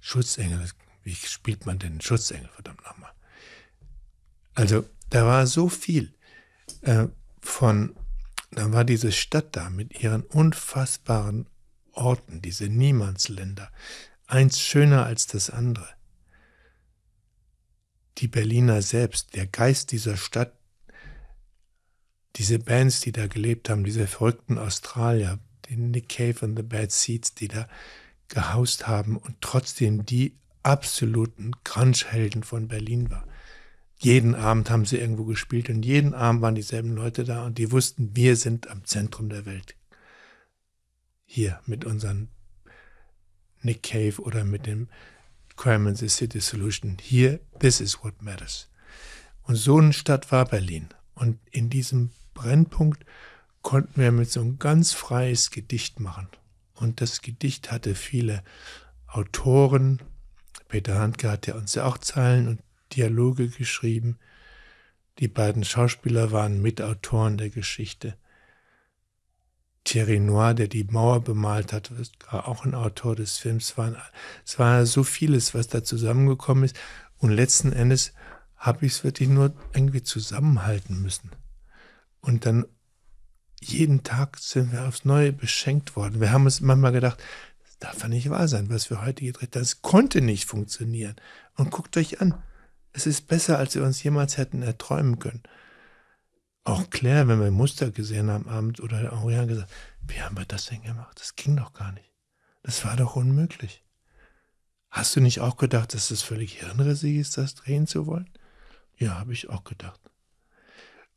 Schutzengel, wie spielt man denn Schutzengel, verdammt nochmal. Also da war so viel äh, von, da war diese Stadt da mit ihren unfassbaren Orten, diese Niemandsländer, eins schöner als das andere. Die Berliner selbst, der Geist dieser Stadt, diese Bands, die da gelebt haben, diese verrückten Australier, den Nick Cave und The Bad Seeds, die da gehaust haben und trotzdem die absoluten Grunge-Helden von Berlin war. Jeden Abend haben sie irgendwo gespielt und jeden Abend waren dieselben Leute da und die wussten, wir sind am Zentrum der Welt. Hier mit unseren Nick Cave oder mit dem Crime and the City Solution. Hier, this is what matters. Und so eine Stadt war Berlin. Und in diesem Brennpunkt konnten wir mit so ein ganz freies Gedicht machen. Und das Gedicht hatte viele Autoren. Peter Handke hat ja uns ja auch Zeilen und Dialoge geschrieben. Die beiden Schauspieler waren Mitautoren der Geschichte. Thierry Noir, der die Mauer bemalt hat, war auch ein Autor des Films. Es, waren, es war so vieles, was da zusammengekommen ist. Und letzten Endes habe ich es wirklich nur irgendwie zusammenhalten müssen. Und dann jeden Tag sind wir aufs Neue beschenkt worden. Wir haben uns manchmal gedacht, das darf ja nicht wahr sein, was wir heute gedreht haben. Das konnte nicht funktionieren. Und guckt euch an. Es ist besser, als wir uns jemals hätten erträumen können. Auch Claire, wenn wir Muster gesehen haben am Abend oder Aurian gesagt, wie haben wir das denn gemacht? Das ging doch gar nicht. Das war doch unmöglich. Hast du nicht auch gedacht, dass es das völlig hirnrissig ist, das drehen zu wollen? Ja, habe ich auch gedacht.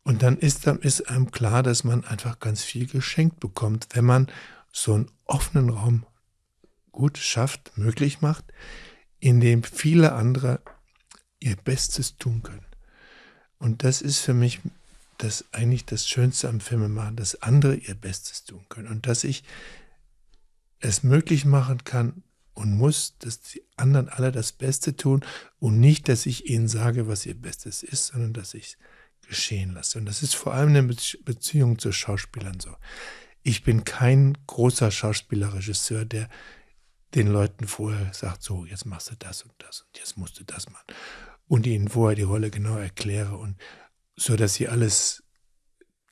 Und dann ist, dann ist einem klar, dass man einfach ganz viel geschenkt bekommt, wenn man so einen offenen Raum gut schafft, möglich macht, in dem viele andere ihr Bestes tun können. Und das ist für mich das eigentlich das Schönste am Filmemachen, dass andere ihr Bestes tun können und dass ich es möglich machen kann und muss, dass die anderen alle das Beste tun und nicht, dass ich ihnen sage, was ihr Bestes ist, sondern dass ich es geschehen lasse. Und das ist vor allem eine Beziehung zu Schauspielern so. Ich bin kein großer Schauspielerregisseur, der den Leuten vorher sagt, so, jetzt machst du das und das und jetzt musst du das machen. Und ihnen vorher die Rolle genau erkläre und so, dass sie alles,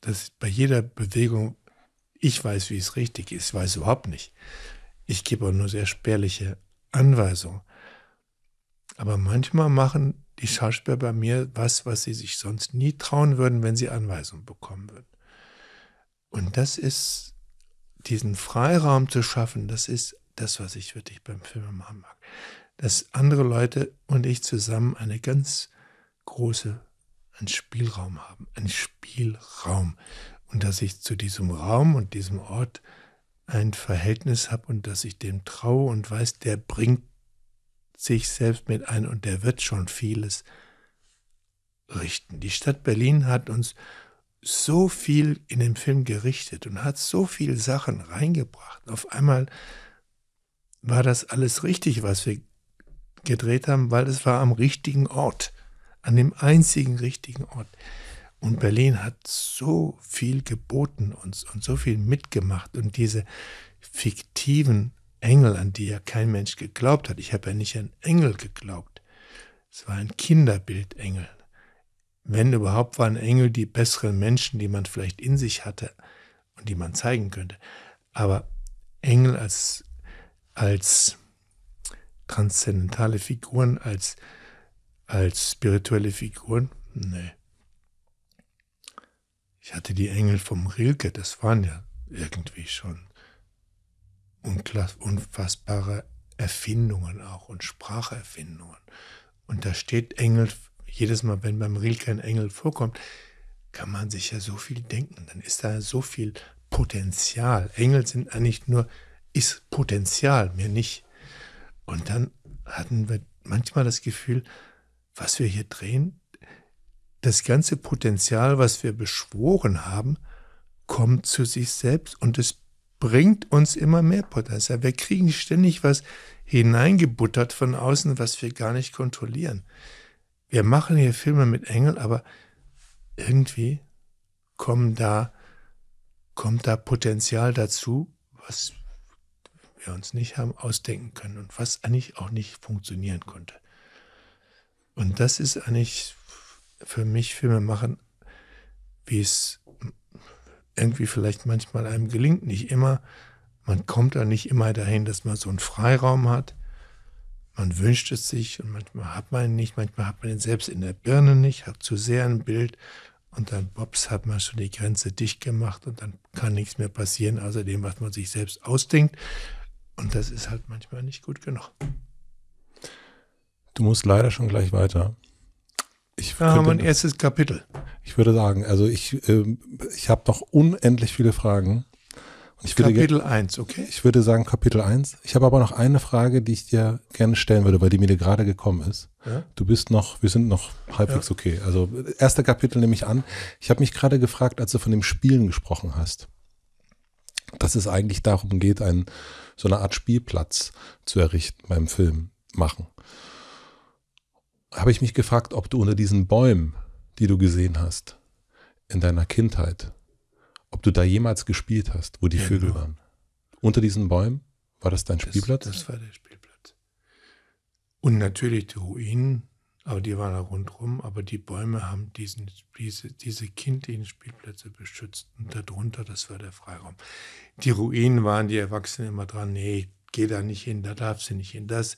dass bei jeder Bewegung ich weiß, wie es richtig ist, weiß überhaupt nicht. Ich gebe auch nur sehr spärliche Anweisungen. Aber manchmal machen die Schauspieler bei mir was, was sie sich sonst nie trauen würden, wenn sie Anweisungen bekommen würden. Und das ist, diesen Freiraum zu schaffen, das ist das, was ich wirklich beim Film machen mag. Dass andere Leute und ich zusammen eine ganz große, einen Spielraum haben, Ein Spielraum. Und dass ich zu diesem Raum und diesem Ort ein Verhältnis habe und dass ich dem traue und weiß, der bringt sich selbst mit ein und der wird schon vieles richten. Die Stadt Berlin hat uns so viel in den Film gerichtet und hat so viele Sachen reingebracht. Auf einmal war das alles richtig, was wir gedreht haben, weil es war am richtigen Ort, an dem einzigen richtigen Ort. Und Berlin hat so viel geboten uns und so viel mitgemacht und diese fiktiven Engel, an die ja kein Mensch geglaubt hat. Ich habe ja nicht an Engel geglaubt. Es war ein Kinderbildengel. Wenn überhaupt waren Engel die besseren Menschen, die man vielleicht in sich hatte und die man zeigen könnte. Aber Engel als, als transzendentale Figuren, als, als spirituelle Figuren, nee. Ich hatte die Engel vom Rilke, das waren ja irgendwie schon unfassbare Erfindungen auch und Spracherfindungen. Und da steht Engel, jedes Mal, wenn beim Rilke ein Engel vorkommt, kann man sich ja so viel denken. Dann ist da so viel Potenzial. Engel sind eigentlich nur, ist Potenzial, mehr nicht. Und dann hatten wir manchmal das Gefühl, was wir hier drehen, das ganze Potenzial, was wir beschworen haben, kommt zu sich selbst und es bringt uns immer mehr Potenzial. Also wir kriegen ständig was hineingebuttert von außen, was wir gar nicht kontrollieren. Wir machen hier Filme mit Engeln, aber irgendwie kommen da, kommt da Potenzial dazu, was wir uns nicht haben ausdenken können und was eigentlich auch nicht funktionieren konnte. Und das ist eigentlich für mich Filme machen, wie es irgendwie vielleicht manchmal einem gelingt, nicht immer. Man kommt da nicht immer dahin, dass man so einen Freiraum hat. Man wünscht es sich und manchmal hat man ihn nicht, manchmal hat man ihn selbst in der Birne nicht, hat zu sehr ein Bild und dann, bops, hat man schon die Grenze dicht gemacht und dann kann nichts mehr passieren, außer dem, was man sich selbst ausdenkt. Und das ist halt manchmal nicht gut genug. Du musst leider schon gleich weiter. Ich da haben wir ein erstes Kapitel. Ich würde sagen, also ich, äh, ich habe noch unendlich viele Fragen. Kapitel 1, okay. Ich würde sagen Kapitel 1. Ich habe aber noch eine Frage, die ich dir gerne stellen würde, weil die mir gerade gekommen ist. Ja? Du bist noch, wir sind noch halbwegs ja. okay. Also erster Kapitel nehme ich an. Ich habe mich gerade gefragt, als du von dem Spielen gesprochen hast, dass es eigentlich darum geht, einen, so eine Art Spielplatz zu errichten beim Film machen habe ich mich gefragt, ob du unter diesen Bäumen, die du gesehen hast, in deiner Kindheit, ob du da jemals gespielt hast, wo die ja, Vögel genau. waren. Unter diesen Bäumen? War das dein das, Spielplatz? Das war der Spielplatz. Und natürlich die Ruinen, aber die waren da rundherum, aber die Bäume haben diesen, diese, diese kindlichen Spielplätze beschützt und darunter, das war der Freiraum. Die Ruinen waren die Erwachsenen immer dran, nee, geh da nicht hin, da darfst du nicht hin, das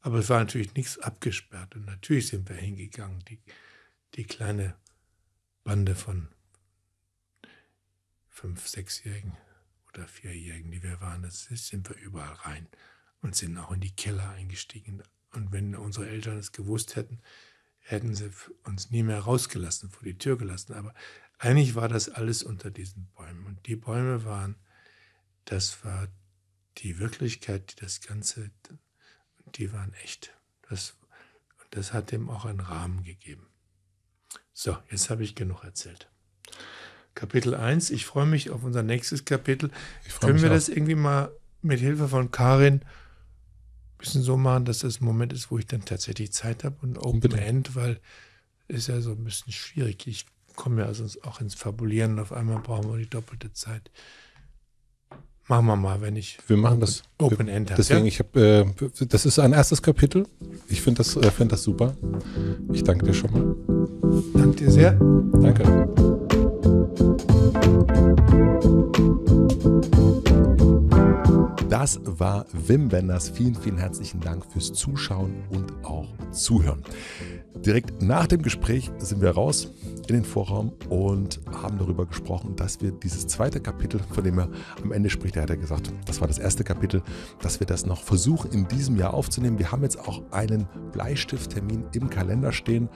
aber es war natürlich nichts abgesperrt. Und natürlich sind wir hingegangen, die, die kleine Bande von fünf, sechsjährigen oder vierjährigen, die wir waren, das ist, sind wir überall rein und sind auch in die Keller eingestiegen. Und wenn unsere Eltern es gewusst hätten, hätten sie uns nie mehr rausgelassen, vor die Tür gelassen. Aber eigentlich war das alles unter diesen Bäumen. Und die Bäume waren, das war die Wirklichkeit, die das Ganze die waren echt. Das, das hat dem auch einen Rahmen gegeben. So, jetzt habe ich genug erzählt. Kapitel 1, ich freue mich auf unser nächstes Kapitel. Können wir auch. das irgendwie mal mit Hilfe von Karin ein bisschen so machen, dass das ein Moment ist, wo ich dann tatsächlich Zeit habe und Open End, weil ist ja so ein bisschen schwierig. Ich komme ja sonst auch ins Fabulieren und auf einmal brauchen wir die doppelte Zeit. Machen wir mal, wenn ich. Wir machen das. Open End. Deswegen, ja? ich habe, äh, das ist ein erstes Kapitel. Ich finde das, äh, find das super. Ich danke dir schon mal. Danke dir sehr. Danke. Das war Wim Wenders. Vielen, vielen herzlichen Dank fürs Zuschauen und auch Zuhören. Direkt nach dem Gespräch sind wir raus in den Vorraum und haben darüber gesprochen, dass wir dieses zweite Kapitel, von dem er am Ende spricht, er hat ja gesagt, das war das erste Kapitel, dass wir das noch versuchen in diesem Jahr aufzunehmen. Wir haben jetzt auch einen Bleistifttermin im Kalender stehen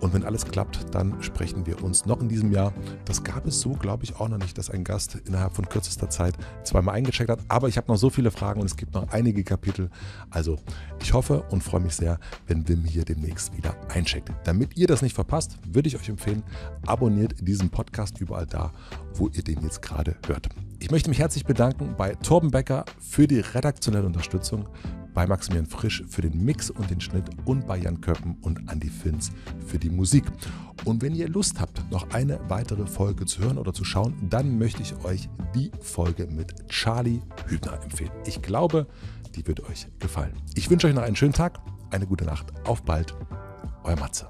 und wenn alles klappt, dann sprechen wir uns noch in diesem Jahr. Das gab es so, glaube ich, auch noch nicht, dass ein Gast innerhalb von kürzester Zeit zweimal eingecheckt hat. Aber ich habe noch so viele Fragen und es gibt noch einige Kapitel. Also ich hoffe und freue mich sehr, wenn Wim hier demnächst wieder ein einschickt. Damit ihr das nicht verpasst, würde ich euch empfehlen, abonniert diesen Podcast überall da, wo ihr den jetzt gerade hört. Ich möchte mich herzlich bedanken bei Torben Becker für die redaktionelle Unterstützung, bei Maximilian Frisch für den Mix und den Schnitt und bei Jan Köppen und Andy Finz für die Musik. Und wenn ihr Lust habt, noch eine weitere Folge zu hören oder zu schauen, dann möchte ich euch die Folge mit Charlie Hübner empfehlen. Ich glaube, die wird euch gefallen. Ich wünsche euch noch einen schönen Tag, eine gute Nacht, auf bald euer Matze.